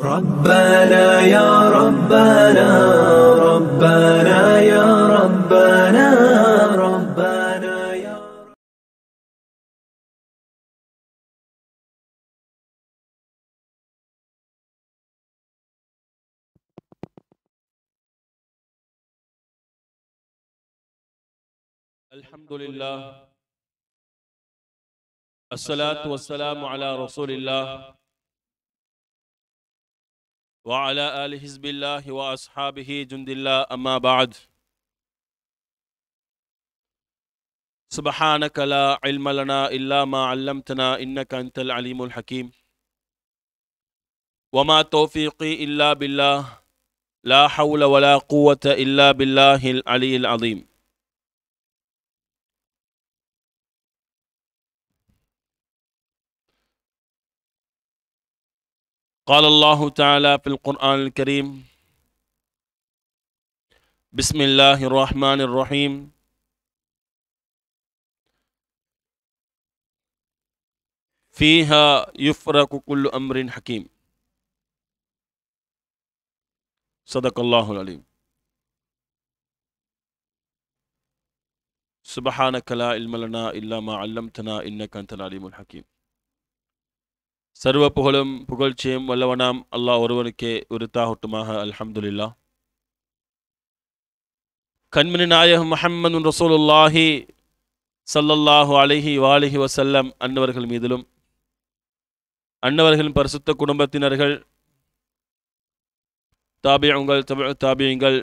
ربنا يا ربنا ربنا يا ربنا ربنا يا الحمد لله الصلاة والسلام على رسول الله وعلى آل حزب الله وأصحابه جند الله أما بعد سبحانك لا علم لنا إلا ما علمتنا إنك أنت العليم الحكيم وما توفيقي إلا بالله لا حول ولا قوة إلا بالله العلي العظيم قال الله تعالى في القرآن الكريم بسم الله الرحمن الرحيم فيها يفرق كل أمر حكيم صدق الله العليم سبحانك لا علم لنا إلا ما علمتنا إنك أنت العليم الحكيم சர்வ புகழும் புகழ்ச்சியும் வல்லவனாம் அல்லாஹ் ஒருவனுக்கே உருத்தாகட்டுமாக அல்ஹம்துல்லா கண்மணி நாயகம் மஹம்மது ரசூலுல்லாஹி சல்லல்லாஹு அலிஹி வாலிஹி வசல்லம் அன்னவர்கள் மீதிலும் அன்னவர்களின் பரிசுத்த குடும்பத்தினர்கள் தாபியங்கள் தமிழ் தாபியங்கள்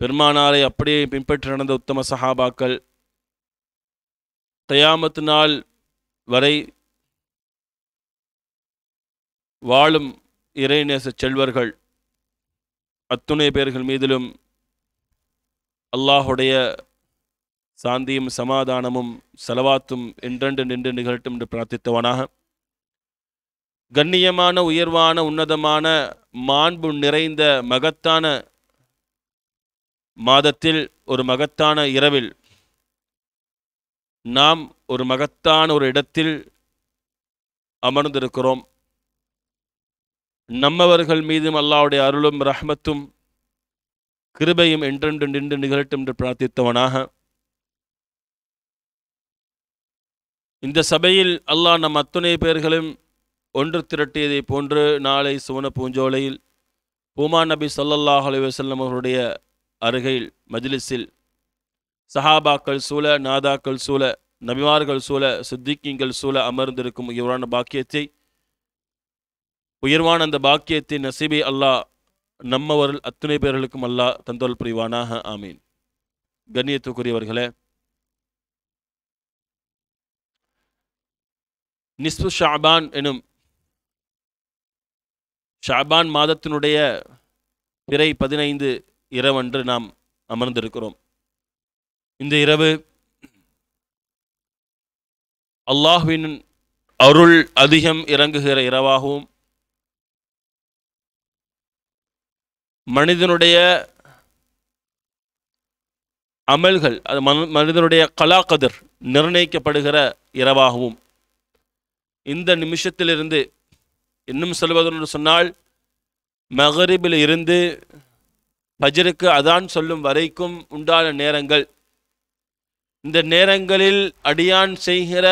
பெருமானாரை அப்படியே பின்பற்றி நடந்த உத்தம சஹாபாக்கள் தயாமத்தினால் வரை வாழும் இறைநேச செல்வர்கள் அத்துணை பேர்கள் மீதிலும் அல்லாஹுடைய சாந்தியும் சமாதானமும் செலவாத்தும் என்றென்று நின்று நிகழ்த்தும் என்று பிரார்த்தித்தவனாக கண்ணியமான உயர்வான உன்னதமான மாண்பு நிறைந்த மகத்தான மாதத்தில் ஒரு மகத்தான இரவில் நாம் ஒரு மகத்தான ஒரு இடத்தில் அமர்ந்திருக்கிறோம் நம்மவர்கள் மீதும் அல்லாவுடைய அருளும் ரஹமத்தும் கிருபையும் என்றென்று நின்று நிகழட்டும் என்று பிரார்த்தித்தவனாக இந்த சபையில் அல்லாஹ் நம் அத்துணை பேர்களும் ஒன்று திரட்டியதை போன்று நாளை சுவன பூஞ்சோலையில் பூமா நபி சொல்லல்லாஹ் அலைவசல்லம் அவருடைய அருகில் மஜ்லிஸில் சஹாபாக்கள் சூழ நாதாக்கள் சூழ நபிமார்கள் சூழ சித்திக்கிங்கள் சூழ அமர்ந்திருக்கும் உயர்வான பாக்கியத்தை உயர்வான அந்த பாக்கியத்தை நசிபை அல்லாஹ் நம்மவர்கள் அத்தனை பேர்களுக்கும் அல்லாஹ் தந்தோல் புரிவானாக ஆமீன் கண்ணியத்துக்குரியவர்களே நிஸ்பு ஷாபான் எனும் ஷாபான் மாதத்தினுடைய பிறை பதினைந்து இரவன்று நாம் அமர்ந்திருக்கிறோம் இந்த இரவு அல்லாஹுவின் அருள் அதிகம் இறங்குகிற இரவாகவும் மனிதனுடைய அமல்கள் அது மனிதனுடைய கலாக்கதிர் நிர்ணயிக்கப்படுகிற இரவாகவும் இந்த நிமிஷத்திலிருந்து இன்னும் சொல்வதென்று சொன்னால் மகரிபில் இருந்து பஜருக்கு அதான் சொல்லும் வரைக்கும் உண்டான நேரங்கள் இந்த நேரங்களில் அடியான் செய்கிற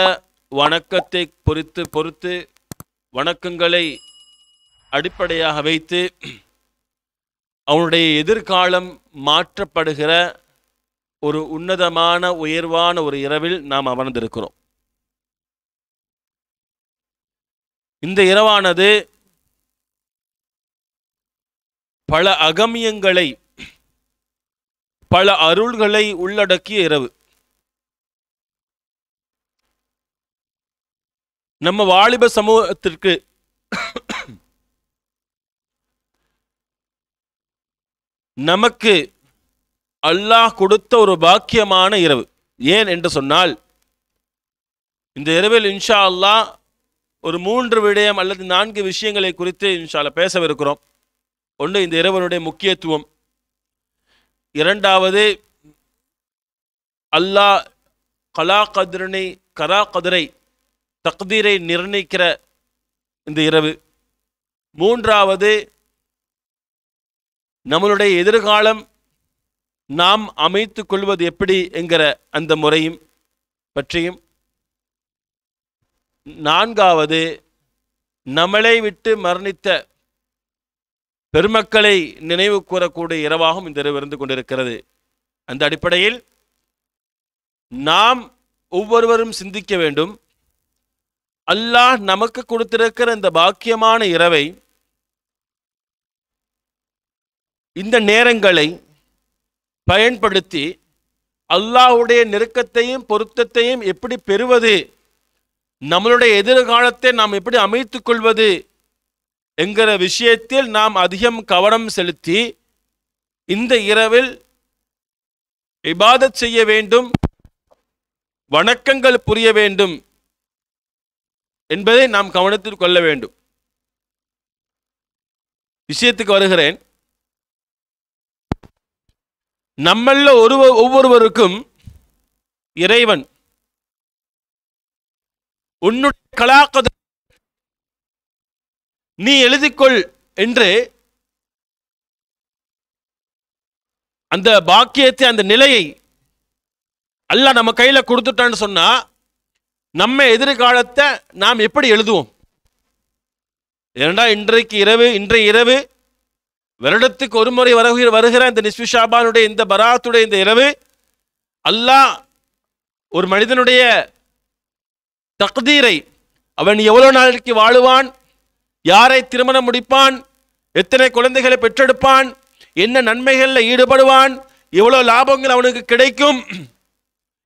வணக்கத்தை பொறுத்து பொறுத்து வணக்கங்களை அடிப்படையாக வைத்து அவனுடைய எதிர்காலம் மாற்றப்படுகிற ஒரு உன்னதமான உயர்வான ஒரு இரவில் நாம் அமர்ந்திருக்கிறோம் இந்த இரவானது பல அகமியங்களை பல அருள்களை உள்ளடக்கிய இரவு நம்ம வாலிப சமூகத்திற்கு நமக்கு அல்லாஹ் கொடுத்த ஒரு பாக்கியமான இரவு ஏன் என்று சொன்னால் இந்த இரவில் இன்ஷா அல்லா ஒரு மூன்று விடயம் அல்லது நான்கு விஷயங்களை குறித்து இன்ஷால பேசவிருக்கிறோம் ஒன்று இந்த இரவனுடைய முக்கியத்துவம் இரண்டாவது அல்லாஹ் கலா கதிரனை கரா கதிரை தக்தீரை நிர்ணயிக்கிற இந்த இரவு மூன்றாவது நம்மளுடைய எதிர்காலம் நாம் அமைத்து கொள்வது எப்படி என்கிற அந்த முறையும் பற்றியும் நான்காவது நம்மளை விட்டு மரணித்த பெருமக்களை நினைவு கூறக்கூடிய இரவாகவும் இந்த இரவு இருந்து கொண்டிருக்கிறது அந்த அடிப்படையில் நாம் ஒவ்வொருவரும் சிந்திக்க வேண்டும் அல்லாஹ் நமக்கு கொடுத்திருக்கிற இந்த பாக்கியமான இரவை இந்த நேரங்களை பயன்படுத்தி அல்லாஹுடைய நெருக்கத்தையும் பொருத்தத்தையும் எப்படி பெறுவது நம்மளுடைய எதிர்காலத்தை நாம் எப்படி அமைத்து கொள்வது என்கிற விஷயத்தில் நாம் அதிகம் கவனம் செலுத்தி இந்த இரவில் இபாதத் செய்ய வேண்டும் வணக்கங்கள் புரிய வேண்டும் என்பதை நாம் கவனத்தில் கொள்ள வேண்டும் விஷயத்துக்கு வருகிறேன் நம்மள ஒரு ஒவ்வொருவருக்கும் இறைவன் உன்னுடைய கலாக்கத நீ எழுதிக்கொள் என்று அந்த பாக்கியத்தை அந்த நிலையை அல்ல நம்ம கையில் கொடுத்துட்டான்னு சொன்னால் நம்ம எதிர்காலத்தை நாம் எப்படி எழுதுவோம் ஏனண்டா இன்றைக்கு இரவு இன்றைய இரவு வருடத்துக்கு ஒரு முறை வருகிற வருகிற இந்த நிஸ்விஷாபானுடைய இந்த பராத்துடைய இந்த இரவு அல்லாஹ் ஒரு மனிதனுடைய தக்தீரை அவன் எவ்வளோ நாளைக்கு வாழுவான் யாரை திருமணம் முடிப்பான் எத்தனை குழந்தைகளை பெற்றெடுப்பான் என்ன நன்மைகளில் ஈடுபடுவான் எவ்வளோ லாபங்கள் அவனுக்கு கிடைக்கும்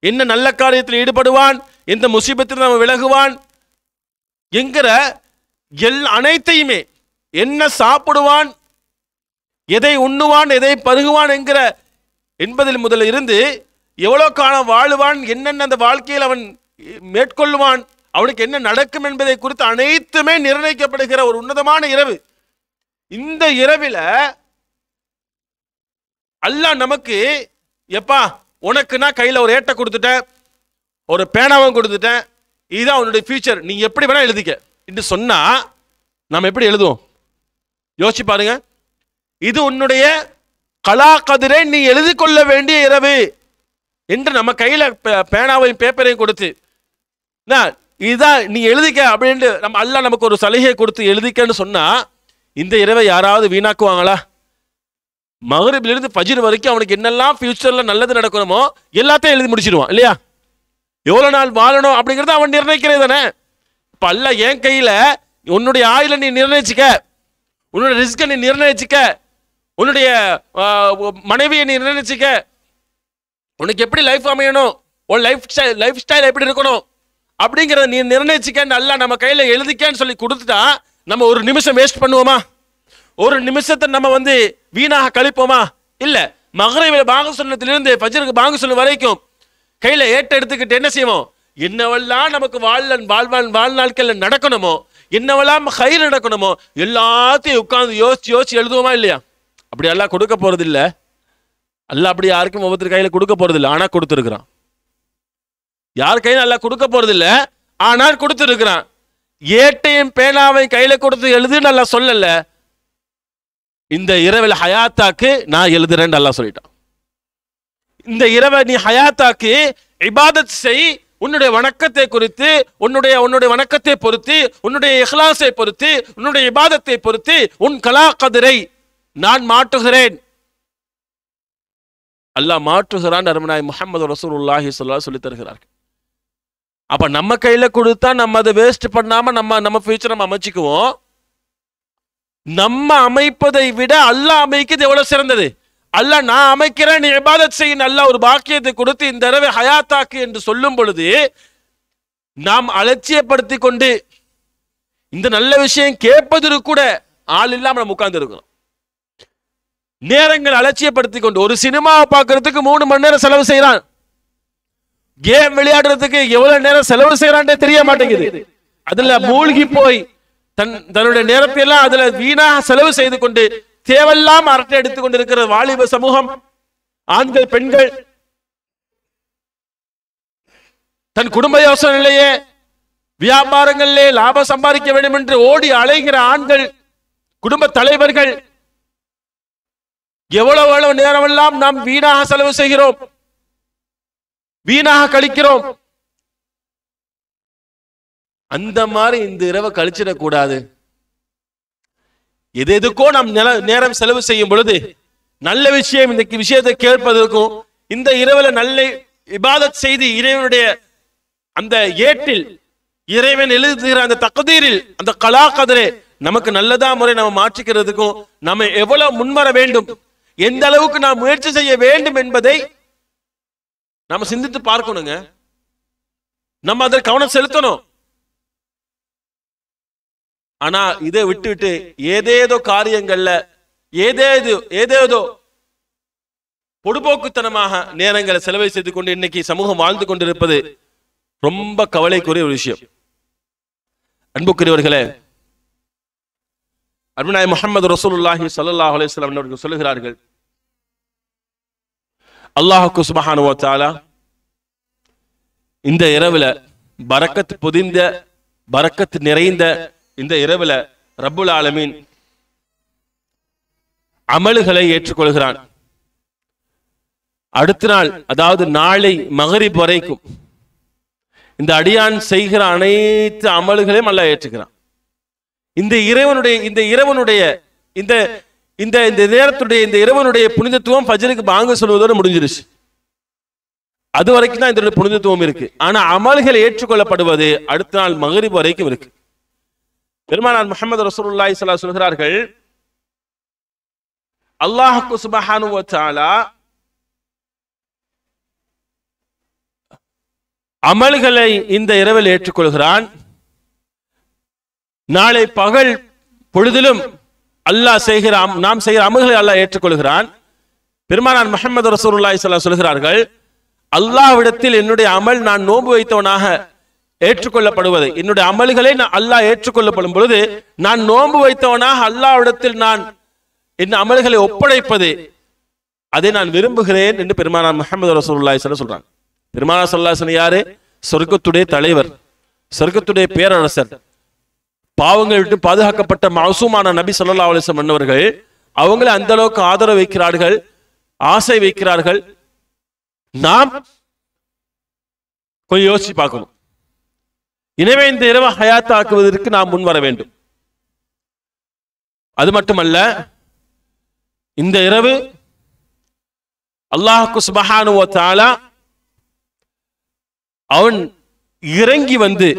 என்ன நல்ல காரியத்தில் ஈடுபடுவான் எந்த முசீபத்தில் நம்ம விலகுவான் என்கிற எல் அனைத்தையுமே என்ன சாப்பிடுவான் எதை உண்ணுவான் எதை பருகுவான் என்கிற என்பதில் முதல்ல இருந்து எவ்வளோ காலம் வாழுவான் என்னென்ன அந்த வாழ்க்கையில் அவன் மேற்கொள்வான் அவனுக்கு என்ன நடக்கும் என்பதை குறித்து அனைத்துமே நிர்ணயிக்கப்படுகிற ஒரு உன்னதமான இரவு இந்த இரவில் அல்லாஹ் நமக்கு எப்பா உனக்குன்னா கையில் ஒரு ஏட்டை கொடுத்துட்டேன் ஒரு பேனாவும் கொடுத்துட்டேன் இதுதான் உன்னுடைய ஃபியூச்சர் நீ எப்படி வேணால் எழுதிக்க என்று சொன்னால் நம்ம எப்படி எழுதுவோம் யோசிச்சு பாருங்க இது உன்னுடைய கலா கதிரை நீ எழுதி கொள்ள வேண்டிய இரவு என்று நம்ம கையில் பேனாவையும் பேப்பரையும் கொடுத்து இதுதான் நீ எழுதிக்க அப்படின்ட்டு நம்ம அல்ல நமக்கு ஒரு சலுகையை கொடுத்து எழுதிக்கன்னு சொன்னால் இந்த இரவை யாராவது வீணாக்குவாங்களா மகரிபிலிருந்து பஜின் வரைக்கும் அவனுக்கு என்னெல்லாம் ஃபியூச்சரில் நல்லது நடக்கணுமோ எல்லாத்தையும் எழுதி முடிச்சிடுவான் இல்லையா எவ்வளோ நாள் வாழணும் அப்படிங்கிறத அவன் நிர்ணயிக்கிறது தானே இப்போ அல்ல என் கையில் உன்னுடைய ஆயுளை நீ நிர்ணயிச்சிக்க உன்னுடைய ரிஸ்க்கை நீ நிர்ணயிச்சிக்க உன்னுடைய மனைவியை நீ நிர்ணயிச்சிக்க உனக்கு எப்படி லைஃப் அமையணும் உன் லைஃப் ஸ்டைல் லைஃப் ஸ்டைல் எப்படி இருக்கணும் அப்படிங்கிறத நீ நிர்ணயிச்சிக்க நல்லா நம்ம கையில் எழுதிக்கன்னு சொல்லி கொடுத்துட்டா நம்ம ஒரு நிமிஷம் வேஸ்ட் பண்ணுவோமா ஒரு நிமிஷத்தை நம்ம வந்து வீணாக கழிப்போமா இல்லை மகரைவில் பாங்க சொன்னத்திலிருந்து பஜருக்கு பாங்க சொன்ன வரைக்கும் கையில் ஏட்ட எடுத்துக்கிட்டு என்ன செய்வோம் என்னவெல்லாம் நமக்கு வாழ்லன் வாழ்வான் வாழ்நாட்கள் நடக்கணுமோ என்னவெல்லாம் கையில் நடக்கணுமோ எல்லாத்தையும் உட்காந்து யோசிச்சு யோசிச்சு எழுதுவோமா இல்லையா அப்படி எல்லாம் கொடுக்க போகிறதில்ல அல்ல அப்படி யாருக்கும் ஒவ்வொருத்தர் கையில் கொடுக்க போகிறதில்ல ஆனால் கொடுத்துருக்குறான் யார் கையில் நல்லா கொடுக்க போகிறதில்ல ஆனால் கொடுத்துருக்குறான் ஏட்டையும் பேனாவையும் கையில் கொடுத்து எழுதுன்னு நல்லா சொல்லலை இந்த இரவில் ஹயாத்தாக்கு நான் எழுதுறேன் அல்லா சொல்லிட்டான் இந்த இரவை நீ ஹயாத்தாக்கு இபாதத் செய் உன்னுடைய வணக்கத்தை குறித்து உன்னுடைய உன்னுடைய வணக்கத்தை பொருத்தி உன்னுடைய இஹ்லாசை பொருத்தி உன்னுடைய இபாதத்தை பொருத்தி உன் கலா கதிரை நான் மாற்றுகிறேன் அல்லாஹ் மாற்றுகிறான் அருமனாய் முகமது உல்லாஹி சொல்லா சொல்லி தருகிறார்கள் அப்போ நம்ம கையில் கொடுத்தா நம்ம அதை வேஸ்ட் பண்ணாமல் நம்ம நம்ம ஃபியூச்சர் நம்ம அமைச்சுக்குவோம் நம்ம அமைப்பதை விட அல்லாஹ் அமைக்கிறது எவ்வளவு சிறந்தது அல்ல நான் அமைக்கிறேன் நீ இபாதத் செய்ய நல்ல ஒரு பாக்கியத்தை கொடுத்து இந்த தடவை ஹயாத்தாக்கு என்று சொல்லும் பொழுது நாம் அலட்சியப்படுத்தி கொண்டு இந்த நல்ல விஷயம் கேட்பதற்கு கூட ஆள் இல்லாமல் நம்ம உட்கார்ந்து இருக்கிறோம் நேரங்கள் அலட்சியப்படுத்தி கொண்டு ஒரு சினிமாவை பார்க்கறதுக்கு மூணு மணி நேரம் செலவு செய்யறான் கேம் விளையாடுறதுக்கு எவ்வளவு நேரம் செலவு செய்யறான்ட்டே தெரிய மாட்டேங்குது அதுல மூழ்கி போய் தன் தன்னுடைய நேரத்தையெல்லாம் அதுல வீணாக செலவு செய்து கொண்டு தேவையில்லாம அரட்டை எடுத்துக் கொண்டிருக்கிற வாலிப சமூகம் ஆண்கள் பெண்கள் தன் குடும்ப யோசனையிலேயே வியாபாரங்களிலே லாபம் சம்பாதிக்க வேண்டும் என்று ஓடி அலைகிற ஆண்கள் குடும்ப தலைவர்கள் எவ்வளவு எவ்வளவு நேரமெல்லாம் நாம் வீணாக செலவு செய்கிறோம் வீணாக கழிக்கிறோம் அந்த மாதிரி இந்த இரவை கழிச்சிடக்கூடாது எது எதுக்கோ நாம் நேரம் செலவு செய்யும் பொழுது நல்ல விஷயம் இந்த விஷயத்தை கேட்பதற்கும் இந்த இரவுல நல்ல இபாதத் செய்து இறைவனுடைய அந்த ஏட்டில் இறைவன் எழுதுகிற அந்த தகுதீரில் அந்த கலா கதிரை நமக்கு நல்லதா முறை நம்ம மாற்றிக்கிறதுக்கும் நம்ம எவ்வளவு முன்வர வேண்டும் எந்த அளவுக்கு நாம் முயற்சி செய்ய வேண்டும் என்பதை நம்ம சிந்தித்து பார்க்கணுங்க நம்ம அதில் கவனம் செலுத்தணும் ஆனா இதை விட்டு விட்டு ஏதேதோ காரியங்கள்ல ஏதேது ஏதேதோ பொடுபோக்குத்தனமாக நேரங்களை செலவை செய்து கொண்டு இன்னைக்கு சமூகம் வாழ்ந்து கொண்டிருப்பது ரொம்ப கவலைக்குரிய ஒரு விஷயம் அன்புக்குரியவர்களே அருணாய் முகமது ரசூலுல்லாஹி சல்லாஹ் அலையம் அவர்கள் சொல்லுகிறார்கள் அல்லாஹுக்கு சுபஹானுவோ தாலா இந்த இரவுல பறக்கத் பொதிந்த பறக்கத்து நிறைந்த இந்த இரவுல ரப்புல் ஆலமீன் அமல்களை ஏற்றுக்கொள்கிறான் அடுத்த நாள் அதாவது நாளை மகரி பொறைக்கும் இந்த அடியான் செய்கிற அனைத்து அமல்களையும் அல்ல ஏற்றுக்கிறான் இந்த இறைவனுடைய இந்த இறைவனுடைய இந்த இந்த இந்த நேரத்துடைய இந்த இறைவனுடைய புனிதத்துவம் பஜனுக்கு வாங்க சொல்வதோடு முடிஞ்சிருச்சு அது வரைக்கும் தான் இதனுடைய புனிதத்துவம் இருக்கு ஆனா அமல்கள் ஏற்றுக்கொள்ளப்படுவது அடுத்த நாள் மகரிப் வரைக்கும் இருக்கு பெருமானார் முகமது ரசூல்லாய் சலா சொல்கிறார்கள் அல்லாஹு சுபஹானுவாலா அமல்களை இந்த இரவில் ஏற்றுக்கொள்கிறான் நாளை பகல் பொழுதிலும் அல்லாஹ் செய்கிற நாம் செய்கிற அமல்களை அல்லாஹ் ஏற்றுக்கொள்கிறான் பெருமானார் முகமது ரசூல்லாய் சலா சொல்கிறார்கள் அல்லாஹ்விடத்தில் என்னுடைய அமல் நான் நோன்பு வைத்தவனாக ஏற்றுக்கொள்ளப்படுவது என்னுடைய அமல்களை நான் அல்லாஹ் ஏற்றுக்கொள்ளப்படும் பொழுது நான் நோன்பு வைத்தவனாக அல்லாவிடத்தில் நான் என் அமல்களை ஒப்படைப்பது அதை நான் விரும்புகிறேன் என்று பெருமானா முகமது ரசூல்லாய் சொல்றான் பெருமானா சொல்லாசன் யாரு சொர்க்கத்துடைய தலைவர் சொர்க்கத்துடைய பேரரசர் பாவங்கள் விட்டு பாதுகாக்கப்பட்ட மசூமான நபி சொல்லா அலிசம் மன்னவர்கள் அவங்களை அந்த அளவுக்கு ஆதரவு வைக்கிறார்கள் ஆசை வைக்கிறார்கள் நாம் கொஞ்சம் யோசிச்சு பார்க்கணும் எனவே இந்த இரவை ஹயாத்தாக்குவதற்கு நாம் முன் வர வேண்டும் அது மட்டுமல்ல இந்த இரவு அல்லாஹு சுபஹானுவ தாலா அவன் இறங்கி வந்து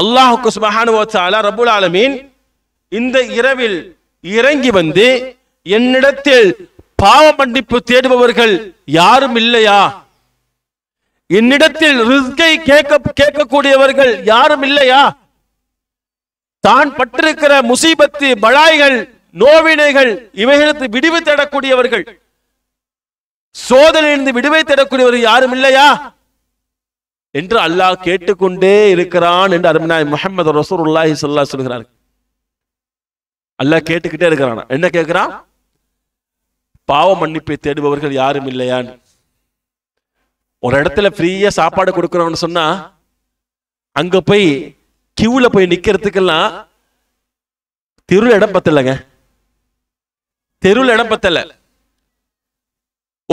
அல்லாஹுக்கு சுபஹானுவ தாலா ரபுல் ஆலமீன் இந்த இரவில் இறங்கி வந்து என்னிடத்தில் பாவ மன்னிப்பு தேடுபவர்கள் யாரும் இல்லையா என்னிடத்தில் ரிஸ்கை கேட்க கேட்கக்கூடியவர்கள் யாரும் இல்லையா தான் பட்டிருக்கிற முசீபத்து பலாய்கள் நோவினைகள் இவைகளுக்கு விடுவி தேடக்கூடியவர்கள் சோதனையிலிருந்து விடுவை தேடக்கூடியவர்கள் யாரும் இல்லையா என்று அல்லாஹ் கேட்டுக்கொண்டே இருக்கிறான் என்று அருமினாய் முகமது ரசூருல்லாஹி சொல்லா சொல்கிறார் அல்லாஹ் கேட்டுக்கிட்டே இருக்கிறான் என்ன கேட்கிறான் பாவ மன்னிப்பை தேடுபவர்கள் யாரும் இல்லையான்னு ஒரு இடத்துல ஃப்ரீயா சாப்பாடு கொடுக்குறோம்னு சொன்னா அங்க போய் கியூல போய் நிக்கிறதுக்கெல்லாம் தெரு இடம் பத்தலைங்க தெருவில் இடம் பத்தல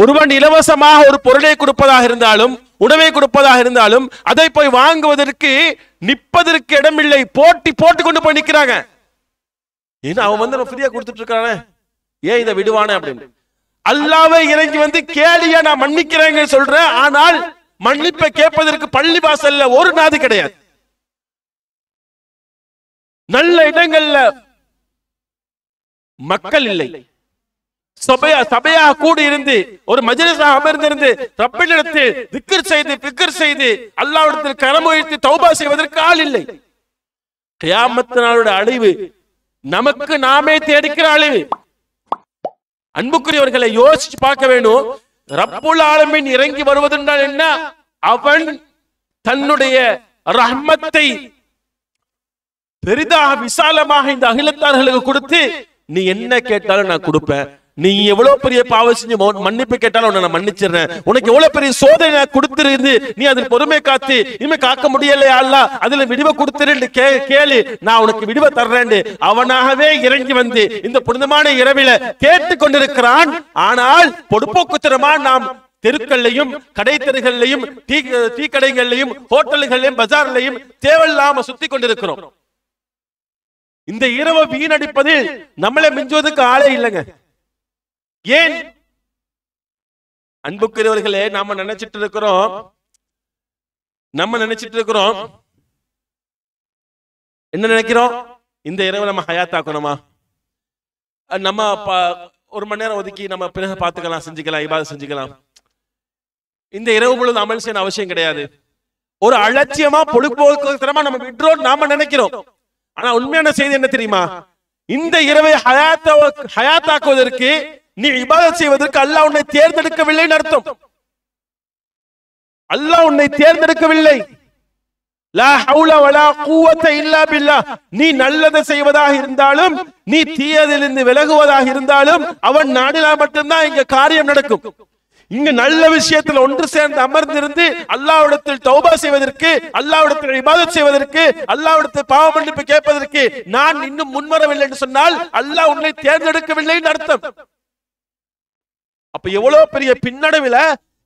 ஒருவன் இலவசமாக ஒரு பொருளை கொடுப்பதாக இருந்தாலும் உணவை கொடுப்பதாக இருந்தாலும் அதை போய் வாங்குவதற்கு நிற்பதற்கு இடமில்லை போட்டி போட்டு கொண்டு போய் நிக்கிறாங்க ஏன்னா அவன் வந்து ஃப்ரீயா கொடுத்துட்டு இருக்கானே ஏன் இதை விடுவானே அப்படின்னு அல்லாவே இறங்கி வந்து கேலியா நான் மன்னிக்கிறேங்க சொல்றேன் ஆனால் மன்னிப்பை கேட்பதற்கு பள்ளி வாசல்ல ஒரு நாது கிடையாது நல்ல இடங்கள்ல மக்கள் இல்லை சபையா சபையா கூடி இருந்து ஒரு மஜிலிசா அமர்ந்திருந்து ரப்பிடத்து திக்கர் செய்து பிக்கர் செய்து அல்லாவிடத்தில் கரம் தௌபா செய்வதற்கு ஆள் இல்லை கியாமத்தினாலுடைய அழிவு நமக்கு நாமே தேடிக்கிற அழிவு அன்புக்குரியவர்களை யோசிச்சு பார்க்க வேணும் ரப்புல் ஆலமின் இறங்கி வருவதென்றால் என்ன அவன் தன்னுடைய ரஹ்மத்தை பெரிதாக விசாலமாக இந்த அகிலத்தார்களுக்கு கொடுத்து நீ என்ன கேட்டாலும் நான் கொடுப்பேன் நீ எவ்வளவு பெரிய பாவம் செஞ்சு மன்னிப்பு கேட்டாலும் நான் மன்னிச்சிடுறேன் உனக்கு எவ்வளவு பெரிய சோதனை கொடுத்துருந்து நீ அதில் பொறுமை காத்து இனிமே காக்க முடியலையா அல்ல அதுல விடுவ கொடுத்துரு கேளு நான் உனக்கு விடுவ தர்றேன் அவனாகவே இறங்கி வந்து இந்த புனிதமான இரவில கேட்டு கொண்டிருக்கிறான் ஆனால் பொடுப்போக்குத்திரமா நாம் தெருக்கள்லையும் கடை தெருகள்லையும் டீ டீ கடைகள்லையும் ஹோட்டல்கள்லையும் பஜார்லையும் தேவையில்லாம சுத்தி கொண்டிருக்கிறோம் இந்த இரவு வீணடிப்பதில் நம்மளை மிஞ்சுவதுக்கு ஆளே இல்லைங்க ஏன் அன்புக்குரியவர்களே நாம நினைச்சிட்டு இருக்கிறோம் நம்ம நினைச்சிட்டு இருக்கிறோம் என்ன நினைக்கிறோம் இந்த இரவை நம்ம ஹயாத்தாக்கணுமா நம்ம ஒரு மணி நேரம் ஒதுக்கி நம்ம பிறகு பார்த்துக்கலாம் செஞ்சுக்கலாம் இவ்வாறு செஞ்சுக்கலாம் இந்த இரவு பொழுது அமல் செய்யணும் அவசியம் கிடையாது ஒரு அலட்சியமா பொழுதுபோக்குத்தனமா நம்ம விட்டுறோம் நாம நினைக்கிறோம் ஆனா உண்மையான செய்தி என்ன தெரியுமா இந்த இரவை ஹயாத்தாக்குவதற்கு நீ இபாதம் செய்வதற்கு அல்லாஹ் உன்னை தேர்ந்தெடுக்கவில்லை அர்த்தம் அல்லாஹ் உன்னை தேர்ந்தெடுக்கவில்லை நீ நல்லதை செய்வதாக இருந்தாலும் நீ தீயதிலிருந்து விலகுவதாக இருந்தாலும் அவன் நாடினா மட்டும்தான் இங்க காரியம் நடக்கும் இங்க நல்ல விஷயத்துல ஒன்று சேர்ந்து அமர்ந்திருந்து அல்லாவிடத்தில் தௌபா செய்வதற்கு அல்லாவிடத்தில் இபாதம் செய்வதற்கு அல்லாவிடத்தில் பாவ மன்னிப்பு கேட்பதற்கு நான் இன்னும் முன்வரவில்லை என்று சொன்னால் அல்லாஹ் உன்னை தேர்ந்தெடுக்கவில்லை அர்த்தம் அப்ப எவ்வளவு பெரிய பின்னடைவில்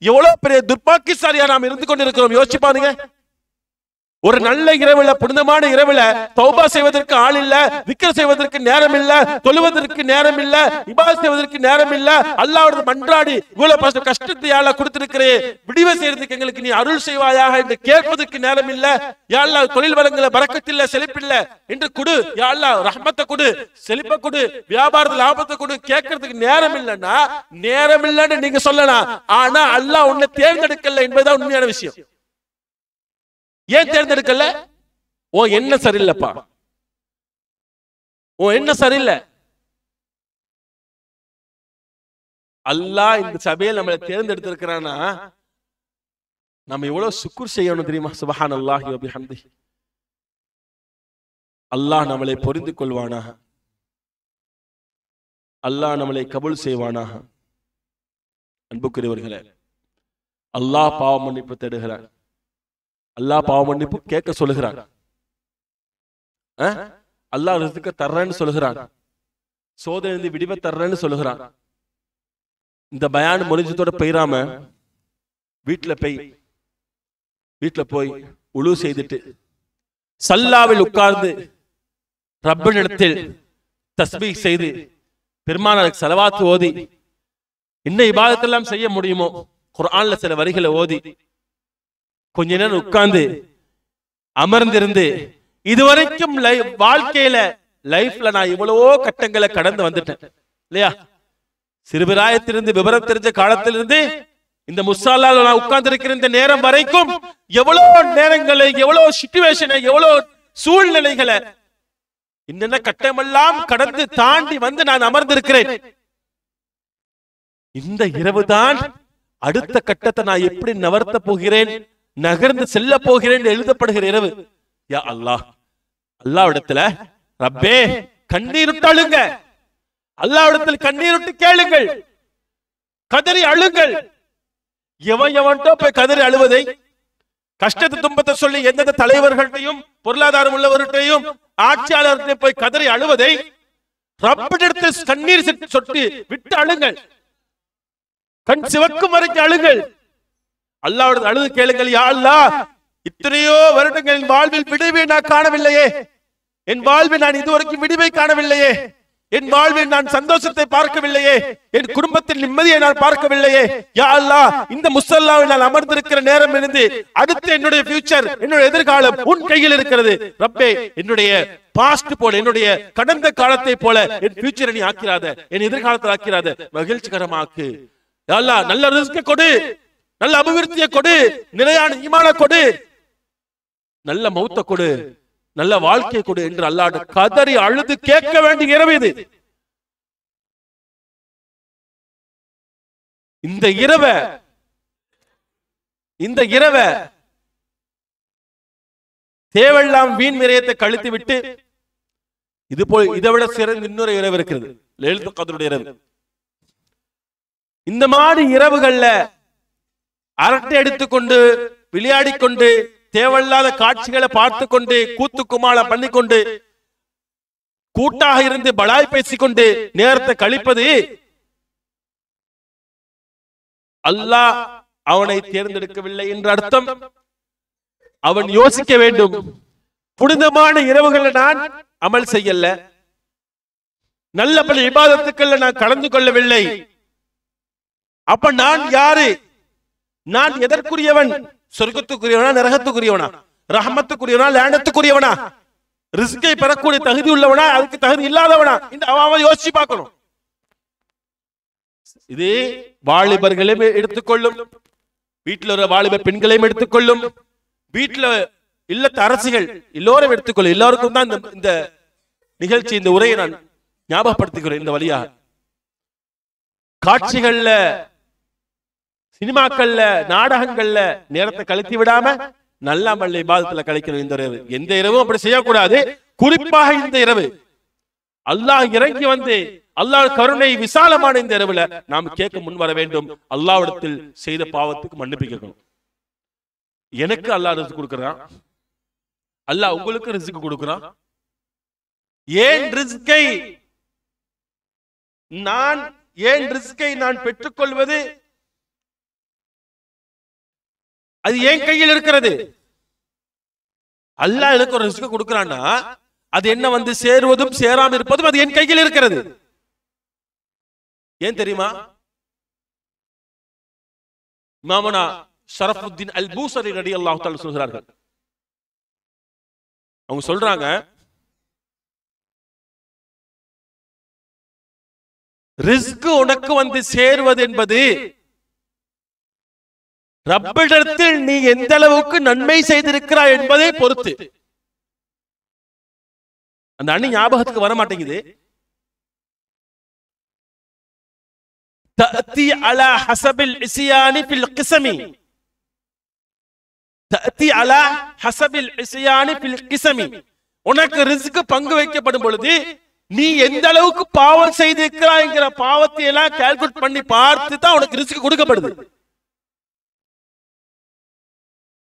எவ்வளவு பெரிய துர்பாக்கிசாரியா நாம் இருந்து கொண்டிருக்கிறோம் யோசிச்சு பாருங்க ஒரு நல்ல இரவுல புனிதமான இரவுல தௌபா செய்வதற்கு ஆள் இல்ல விக்கிர செய்வதற்கு நேரம் இல்ல தொழுவதற்கு நேரம் இல்ல இபாஸ் செய்வதற்கு நேரம் இல்ல அல்லாவோட மன்றாடி இவ்வளவு கஷ்டத்தையால கொடுத்திருக்கிறே விடிவை செய்யறதுக்கு எங்களுக்கு நீ அருள் செய்வாயாக என்று கேட்பதற்கு நேரம் இல்ல யாழ்லா தொழில் வளங்கள செழிப்பு செழிப்பில்ல என்று கொடு யாழ்லா ரஹ்மத்தை கொடு செழிப்ப கொடு வியாபாரத்து லாபத்தை கொடு கேட்கறதுக்கு நேரம் இல்லைன்னா நேரம் இல்லைன்னு நீங்க சொல்லலாம் ஆனா அல்லாஹ் உன்னை தேர்ந்தெடுக்கல என்பதுதான் உண்மையான விஷயம் ஏன் தேர்ந்தெடுக்கல ஓ என்ன சரியில்லைப்பா ஓ என்ன சரியில்லை அல்லாஹ் இந்த சபையில் நம்மளை தேர்ந்தெடுத்திருக்கிறானா நம்ம எவ்வளவு சுக்குர் செய்யணும் தெரியுமா சுபஹான் அல்லாஹ் அபிஹந்தி அல்லாஹ் நம்மளை பொறிந்து கொள்வானாக அல்லாஹ் நம்மளை கபுல் செய்வானாக அன்புக்குரியவர்களே அல்லாஹ் பாவ மன்னிப்பு தேடுகிறான் அல்லாஹ் பாவ மன்னிப்பு கேட்க சொல்லுகிறான் அல்லாஹ் ரிசுக்க தர்றேன்னு சொல்லுகிறான் சோதனை விடிவை தர்றேன்னு சொல்லுகிறான் இந்த பயான் முடிஞ்சதோட பெய்யாம வீட்டுல போய் வீட்டுல போய் உழு செய்துட்டு சல்லாவில் உட்கார்ந்து நிலத்தில் தஸ்பீ செய்து பெருமானாருக்கு செலவாத்து ஓதி இன்னும் இபாதத்தெல்லாம் செய்ய முடியுமோ குரான்ல சில வரிகளை ஓதி கொஞ்ச நேரம் உட்கார்ந்து அமர்ந்திருந்து இதுவரைக்கும் வாழ்க்கையில லைஃப்ல நான் இவ்வளவோ கட்டங்களை கடந்து வந்துட்டேன் இல்லையா சிறுபிராயத்திலிருந்து விவரம் தெரிஞ்ச காலத்திலிருந்து இந்த முசாலால நான் உட்கார்ந்து இருக்கிற இந்த நேரம் வரைக்கும் எவ்வளவு நேரங்களை எவ்வளவு சுச்சுவேஷனை எவ்வளவு சூழ்நிலைகளை என்னென்ன கட்டமெல்லாம் கடந்து தாண்டி வந்து நான் அமர்ந்திருக்கிறேன் இந்த இரவுதான் அடுத்த கட்டத்தை நான் எப்படி நவர்த்த போகிறேன் நகர்ந்து செல்ல போகிறேன் எழுதப்படுகிற இரவு யா அல்லாஹ் அல்லாவிடத்துல ரப்பே கண்ணீர் அழுங்க அல்லாவிடத்தில் கண்ணீர் கேளுங்கள் கதறி அழுங்கள் எவன் எவன்ட்டோ போய் கதறி அழுவதை கஷ்டத்தை துன்பத்தை சொல்லி எந்தெந்த தலைவர்கள்ட்டையும் பொருளாதாரம் உள்ளவர்கிட்டையும் ஆட்சியாளர்கிட்டையும் போய் கதறி அழுவதை ரப்பிடத்து கண்ணீர் சொட்டி விட்டு அழுங்கள் கண் சிவக்கு வரைக்கும் அழுங்கள் அல்லாவோட அழுது கேளுங்கள் யா இத்தனையோ வருடங்கள் என் வாழ்வில் விடுவே நான் காணவில்லையே என் வாழ்வில் நான் இதுவரைக்கும் விடுவை காணவில்லையே என் வாழ்வில் நான் சந்தோஷத்தை பார்க்கவில்லையே என் குடும்பத்தின் நிம்மதியை நான் பார்க்கவில்லையே யாழ்லா இந்த முசல்லாவில் நான் அமர்ந்திருக்கிற நேரம் இருந்து அடுத்து என்னுடைய ஃபியூச்சர் என்னுடைய எதிர்காலம் உன் கையில் இருக்கிறது ரப்பே என்னுடைய பாஸ்ட் போல என்னுடைய கடந்த காலத்தை போல என் ஃபியூச்சரை நீ ஆக்கிறாத என் எதிர்காலத்தை ஆக்கிறாத மகிழ்ச்சிகரமாக்கு நல்ல ரிஸ்க் கொடு நல்ல அபிவிருத்தியை கொடு நிலையான ஈமான கொடு நல்ல மௌத்த கொடு நல்ல வாழ்க்கை கொடு என்று அல்லாடு கதறி அழுது கேட்க வேண்டிய இரவு இது இந்த இரவ இந்த இரவ தேவெல்லாம் வீண் விரயத்தை கழித்து விட்டு இது போல் இதை விட சிறந்த இன்னொரு இரவு இருக்கிறது லலித் கதருடைய இரவு இந்த மாதிரி இரவுகள்ல அரட்டை எடுத்துக்கொண்டு விளையாடி கொண்டு தேவையில்லாத காட்சிகளை பார்த்து கொண்டு கூத்து குமால பண்ணி கொண்டு கூட்டாக இருந்து பலாய் பேசிக்கொண்டு நேரத்தை கழிப்பது அல்லாஹ் அவனை தேர்ந்தெடுக்கவில்லை என்று அர்த்தம் அவன் யோசிக்க வேண்டும் புனிதமான இரவுகளை நான் அமல் செய்யல நல்ல பல விவாதத்துக்கள் நான் கலந்து கொள்ளவில்லை அப்ப நான் யாரு நான் எதற்குரியவன் சொர்க்கத்துக்குரியவனா நரகத்துக்குரியவனா ரஹமத்துக்குரியவனா லேண்டத்துக்குரியவனா ரிஸ்கை பெறக்கூடிய தகுதி உள்ளவனா அதுக்கு தகுதி இல்லாதவனா இந்த அவன் யோசிச்சு பார்க்கணும் இதே வாலிபர்களையும் எடுத்துக்கொள்ளும் வீட்டில் ஒரு வாலிப பெண்களையும் எடுத்துக்கொள்ளும் வீட்டில் இல்லத்த அரசுகள் எல்லோரும் எடுத்துக்கொள்ளும் எல்லோருக்கும் தான் இந்த நிகழ்ச்சி இந்த உரையை நான் ஞாபகப்படுத்துகிறேன் இந்த வழியாக காட்சிகள்ல சினிமாக்கள்ல நாடகங்கள்ல நேரத்தை கழித்து விடாம நல்லா மல்லி பாதத்துல கழிக்கணும் இந்த இரவு எந்த இரவும் அப்படி செய்யக்கூடாது குறிப்பாக இந்த இரவு அல்லாஹ் இறங்கி வந்து அல்லாஹ் கருணை விசாலமான இந்த இரவுல நாம் கேட்க முன் வர வேண்டும் அல்லாவிடத்தில் செய்த பாவத்துக்கு மன்னிப்பு கேட்கணும் எனக்கு அல்லாஹ் ரிசுக்கு கொடுக்குறான் அல்லாஹ் உங்களுக்கு ரிசுக்கு கொடுக்குறான் ஏன் ரிஸ்கை நான் ஏன் ரிஸ்கை நான் பெற்றுக்கொள்வது அது ஏன் கையில் இருக்கிறது அல்லா எனக்கு ஒரு ரிஸ்க் கொடுக்கிறான்னா அது என்ன வந்து சேருவதும் சேராமல் இருப்பதும் அது என் கையில் இருக்கிறது ஏன் தெரியுமா மாமனா ஷரஃபுத்தீன் அல் பூசரி நடி அல்லாஹால சொல்கிறார்கள் அவங்க சொல்றாங்க ரிஸ்க் உனக்கு வந்து சேருவது என்பது ரப்பிடத்தில் நீ எந்த அளவுக்கு நன்மை செய்திருக்கிறாய் என்பதை பொறுத்து அந்த அண்ணி ஞாபகத்துக்கு வர மாட்டேங்குது அலா ஹசபில் இசியானி பில் கிசமி தஅத்தி அலா ஹசபில் இசியானி பில் கிசமி உனக்கு ரிஸ்க்கு பங்கு வைக்கப்படும் பொழுது நீ எந்த அளவுக்கு பாவம் செய்திருக்கிறாய்ங்கிற பாவத்தை எல்லாம் கால்குலேட் பண்ணி பார்த்து தான் உனக்கு ரிஸ்க் கொடுக்கப்படுது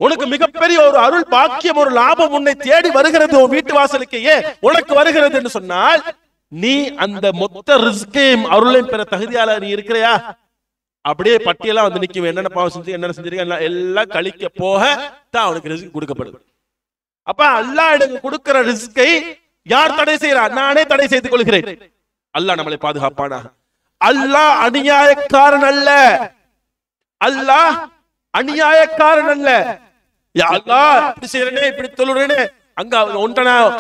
உனக்கு மிகப்பெரிய ஒரு அருள் பாக்கியம் ஒரு லாபம் உன்னை தேடி வருகிறது உன் வீட்டு ஏ உனக்கு வருகிறது என்று சொன்னால் நீ அந்த மொத்த ரிஸ்கையும் அருளையும் பெற தகுதியால நீ இருக்கிறியா அப்படியே பட்டியலா வந்து நிற்கும் என்னென்ன பாவம் செஞ்சு என்னென்ன செஞ்சிருக்க எல்லாம் கழிக்க போக தான் அவனுக்கு ரிஸ்க் கொடுக்கப்படுது அப்ப அல்லா எனக்கு கொடுக்கிற ரிஸ்கை யார் தடை செய்யறா நானே தடை செய்து கொள்கிறேன் அல்லாஹ் நம்மளை பாதுகாப்பானா அல்லாஹ் அநியாயக்காரன் அல்ல அல்லாஹ் அநியாயக்காரன் அல்ல அல்லா இப்படி அங்க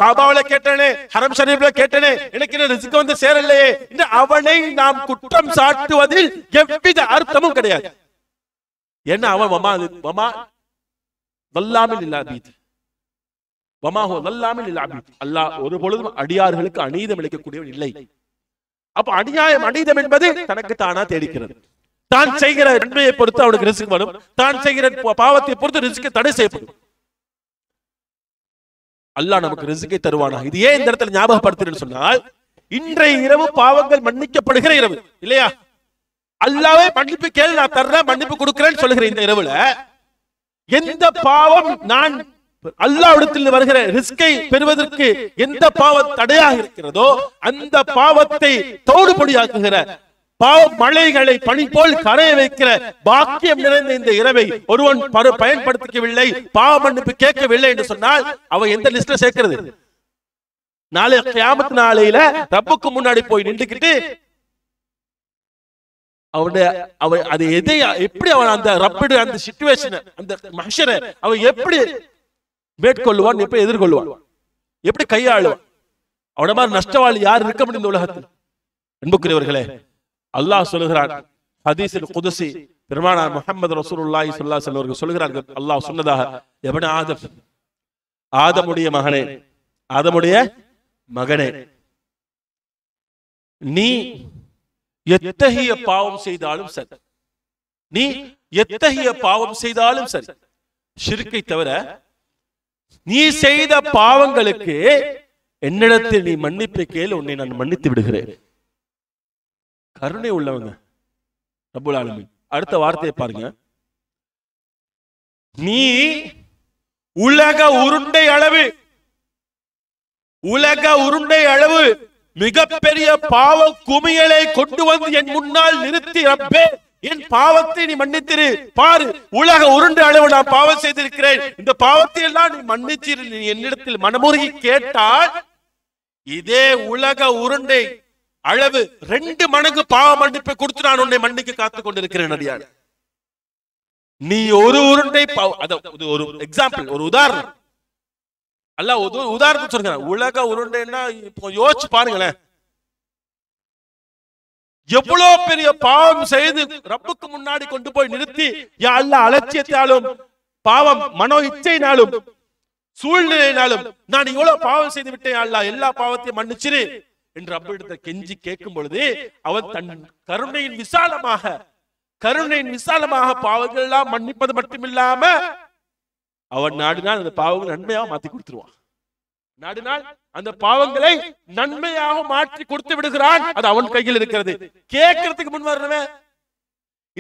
காபாவில கேட்டனே ஹரம் கேட்டனே வந்து அவனை நாம் குற்றம் சாட்டுவதில் அர்த்தமும் கிடையாது என்ன மமா வல்லாமல் வல்லாமல் அல்லாஹ் ஒரு பொழுதும் அடியார்களுக்கு அநீதம் இழைக்கக்கூடியவன் இல்லை அப்ப அநியாயம் அநீதம் என்பது தனக்கு தானா தேடிக்கிறது தான் செய்கிற நன்மையை பொறுத்து அவனுக்கு ரிசுக்கு வரும் தான் செய்கிற பாவத்தை பொறுத்து ரிசுக்கு தடை செய்யப்படும் அல்லா நமக்கு ரிசுக்கை தருவானா இது ஏன் இந்த இடத்துல ஞாபகப்படுத்துறேன்னு சொன்னால் இன்றைய இரவு பாவங்கள் மன்னிக்கப்படுகிற இரவு இல்லையா அல்லாவே மன்னிப்பு கேள்வி நான் தர்றேன் மன்னிப்பு கொடுக்கிறேன்னு சொல்லுகிற இந்த இரவுல எந்த பாவம் நான் அல்லாவிடத்தில் வருகிற ரிஸ்கை பெறுவதற்கு எந்த பாவம் தடையாக இருக்கிறதோ அந்த பாவத்தை தோடுபடியாக்குகிற பாவ மலைகளை பணி போல் கரைய வைக்கிற பாக்கியம் நிறைந்த இந்த இரவை ஒருவன் பயன்படுத்திக்கவில்லை பாவ மன்னிப்பு கேட்கவில்லை என்று சொன்னால் அவன் எந்த லிஸ்ட்ல சேர்க்கிறது நாளை கியாமத்து நாளையில ரப்புக்கு முன்னாடி போய் நின்றுக்கிட்டு அவனுடைய அவன் அது எதை எப்படி அவன் அந்த ரப்பிடு அந்த சிச்சுவேஷனை அந்த மனுஷனை அவன் எப்படி மேற்கொள்வான் எப்படி எதிர்கொள்வான் எப்படி கையாளுவான் அவன மாதிரி நஷ்டவாளி யார் இருக்க முடியும் இந்த உலகத்தில் அன்புக்குரியவர்களே அல்லாஹ் சொல்லுகிறான் ஹதீசில் குதுசி பெருமானார் முகமது ரசூலுல்லாஹி சொல்லா செல்வர்கள் சொல்கிறார்கள் அல்லாஹ் சொன்னதாக எவன ஆதம் ஆதமுடைய மகனே ஆதமுடைய மகனே நீ எத்தகைய பாவம் செய்தாலும் சரி நீ எத்தகைய பாவம் செய்தாலும் சரி சிறுக்கை தவிர நீ செய்த பாவங்களுக்கு என்னிடத்தில் நீ மன்னிப்பு கேள் உன்னை நான் மன்னித்து விடுகிறேன் கருணை உள்ளவங்க அடுத்த வார்த்தையை பாருங்க நீ உலக உருண்டை அளவு உலக உருண்டை அளவு மிகப்பெரிய பாவ குமியலை கொண்டு வந்து என் முன்னால் நிறுத்தி ரப்பே என் பாவத்தை நீ மன்னித்திரு பாரு உலக உருண்டு அளவு நான் பாவம் செய்திருக்கிறேன் இந்த பாவத்தை எல்லாம் நீ மன்னிச்சிரு நீ என்னிடத்தில் மனமுருகி கேட்டால் இதே உலக உருண்டை அளவு ரெண்டு மடங்கு பாவ மன்னிப்பை கொடுத்து நான் உன்னை மன்னிக்க காத்துக் கொண்டிருக்கிறேன் அடியான் நீ ஒரு உருண்டை ஒரு எக்ஸாம்பிள் ஒரு உதாரணம் அல்ல உதாரணம் சொல்றேன் உலக உருண்டைன்னா இப்போ யோசிச்சு பாருங்களேன் எவ்வளவு பெரிய பாவம் செய்து ரப்புக்கு முன்னாடி கொண்டு போய் நிறுத்தி அல்ல அலட்சியத்தாலும் பாவம் மனோ இச்சையினாலும் சூழ்நிலையினாலும் நான் இவ்வளவு பாவம் செய்து விட்டேன் அல்ல எல்லா பாவத்தையும் மன்னிச்சிரு என்று அவ்விடத்தில் கெஞ்சி கேட்கும் பொழுது அவன் தன் கருணையின் விசாலமாக கருணையின் விசாலமாக பாவங்கள் எல்லாம் மன்னிப்பது மட்டுமில்லாம அவன் நாடினால் அந்த பாவங்கள் நன்மையாக மாத்தி கொடுத்துருவான் நாடினால் அந்த பாவங்களை நன்மையாக மாற்றி கொடுத்து விடுகிறான் அது அவன் கையில் இருக்கிறது கேட்கறதுக்கு முன் வரணுமே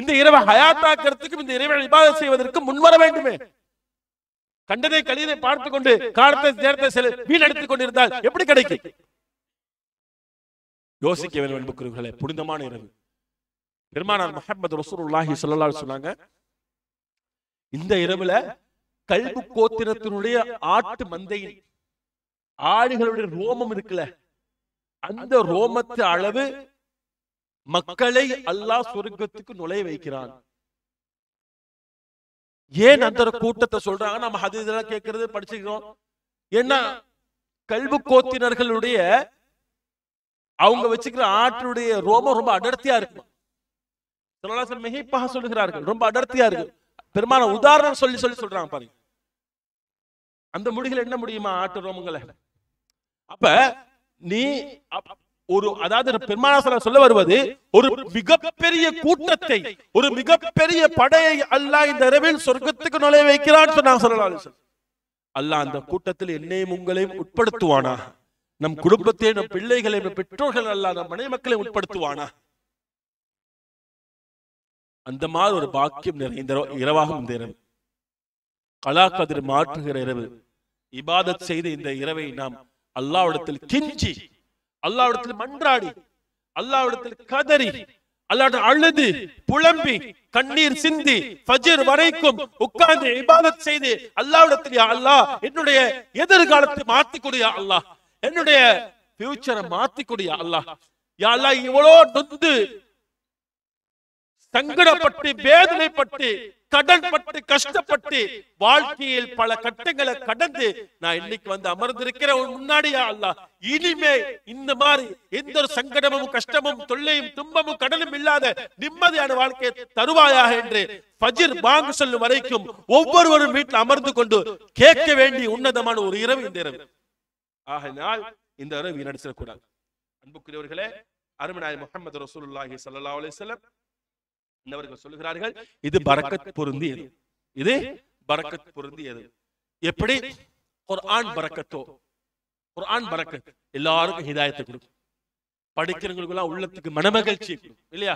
இந்த இரவை ஹயாத்தாக்கிறதுக்கும் இந்த இறைவனை விவாதம் செய்வதற்கு முன் வர வேண்டுமே கண்டதை கழிதை பார்த்து கொண்டு காலத்தை நேரத்தை வீணடித்துக் கொண்டிருந்தால் எப்படி கிடைக்கும் யோசிக்க வேண்டும் என்பவர்களே புனிதமான இரவு பெருமானார் மஹமது ரசூலுல்லாஹி சொல்லலால் சொன்னாங்க இந்த இரவுல கல்பு கோத்திரத்தினுடைய ஆட்டு மந்தையின் ஆடுகளுடைய ரோமம் இருக்குல்ல அந்த ரோமத்து அளவு மக்களை அல்லாஹ் சொர்க்கத்துக்கு நுழைய வைக்கிறான் ஏன் அந்த கூட்டத்தை சொல்றாங்க நம்ம ஹதீஸ் கேட்கறது படிச்சுக்கிறோம் ஏன்னா கல்வி கோத்தினர்களுடைய அவங்க வச்சுக்கிற ஆற்றுடைய ரோமம் ரொம்ப அடர்த்தியா இருக்கும் சொல்லுகிறார்கள் ரொம்ப அடர்த்தியா இருக்கு பெருமான உதாரணம் சொல்லி சொல்லி சொல்றாங்க பாருங்க அந்த முடிகள் என்ன முடியுமா ஆட்டு ரோமங்களை அப்ப நீ ஒரு அதாவது பெருமாள் சொல்ல வருவது ஒரு மிகப்பெரிய கூட்டத்தை ஒரு மிகப்பெரிய படையை அல்லாஹ் இந்த இரவில் சொர்க்கத்துக்கு நுழைய வைக்கிறான் சொன்னாங்க சொல்லலாம் அல்லாஹ் அந்த கூட்டத்தில் என்னையும் உங்களையும் உட்படுத்துவானா நம் குடும்பத்தை நம் பிள்ளைகளை நம் பெற்றோர்கள் அல்ல நம் மனை மக்களை உட்படுத்துவானா அந்த மாதிரி ஒரு பாக்கியம் நிறைந்த இரவாகும் இந்த இரவு கலா கதிர் மாற்றுகிற இரவு இபாதத் செய்த இந்த இரவை நாம் அல்லாவிடத்தில் கிஞ்சி அல்லாவிடத்தில் மன்றாடி அல்லாவிடத்தில் கதறி அல்லாட அழுது புலம்பி கண்ணீர் சிந்தி ஃபஜர் வரைக்கும் உட்கார்ந்து இபாதத் செய்து அல்லாவிடத்தில் அல்லாஹ் என்னுடைய எதிர்காலத்தை மாத்திக்கூடிய அல்லாஹ் என்னுடைய ஃபியூச்சரை மாத்தி கொடியா அல்லாஹ் யாழ்லா இவ்வளோ நொந்து சங்கடப்பட்டு வேதனைப்பட்டு கடன் பட்டு கஷ்டப்பட்டு வாழ்க்கையில் பல கட்டங்களை கடந்து நான் இன்னைக்கு வந்து அமர்ந்திருக்கிற முன்னாடியா அல்ல இனிமே இந்த மாதிரி எந்த ஒரு சங்கடமும் கஷ்டமும் தொல்லையும் துன்பமும் கடலும் இல்லாத நிம்மதியான வாழ்க்கையை தருவாயாக என்று பஜிர் பாங்க சொல்லும் வரைக்கும் ஒவ்வொருவரும் வீட்டில் அமர்ந்து கொண்டு கேட்க வேண்டிய உன்னதமான ஒரு இரவு இந்த இரவு ஆகினால் இந்த உறவு வீணடிச்சிடக்கூடாது அன்புக்குரியவர்களே அருமனாய் முகமது ரசூலுல்லாஹி சல்லா அலிசல்லம் இன்னவர்கள் சொல்லுகிறார்கள் இது பரக்கத் பொருந்தியது இது பரக்கத் பொருந்தியது எப்படி ஒரு குர்ஆன் பரக்கத்தோ ஆண் பரக்கத் எல்லாருக்கும் ஹிதாயத்தை கொடுக்கும் படிக்கிறவங்களுக்குலாம் உள்ளத்துக்கு மனமகிழ்ச்சி இல்லையா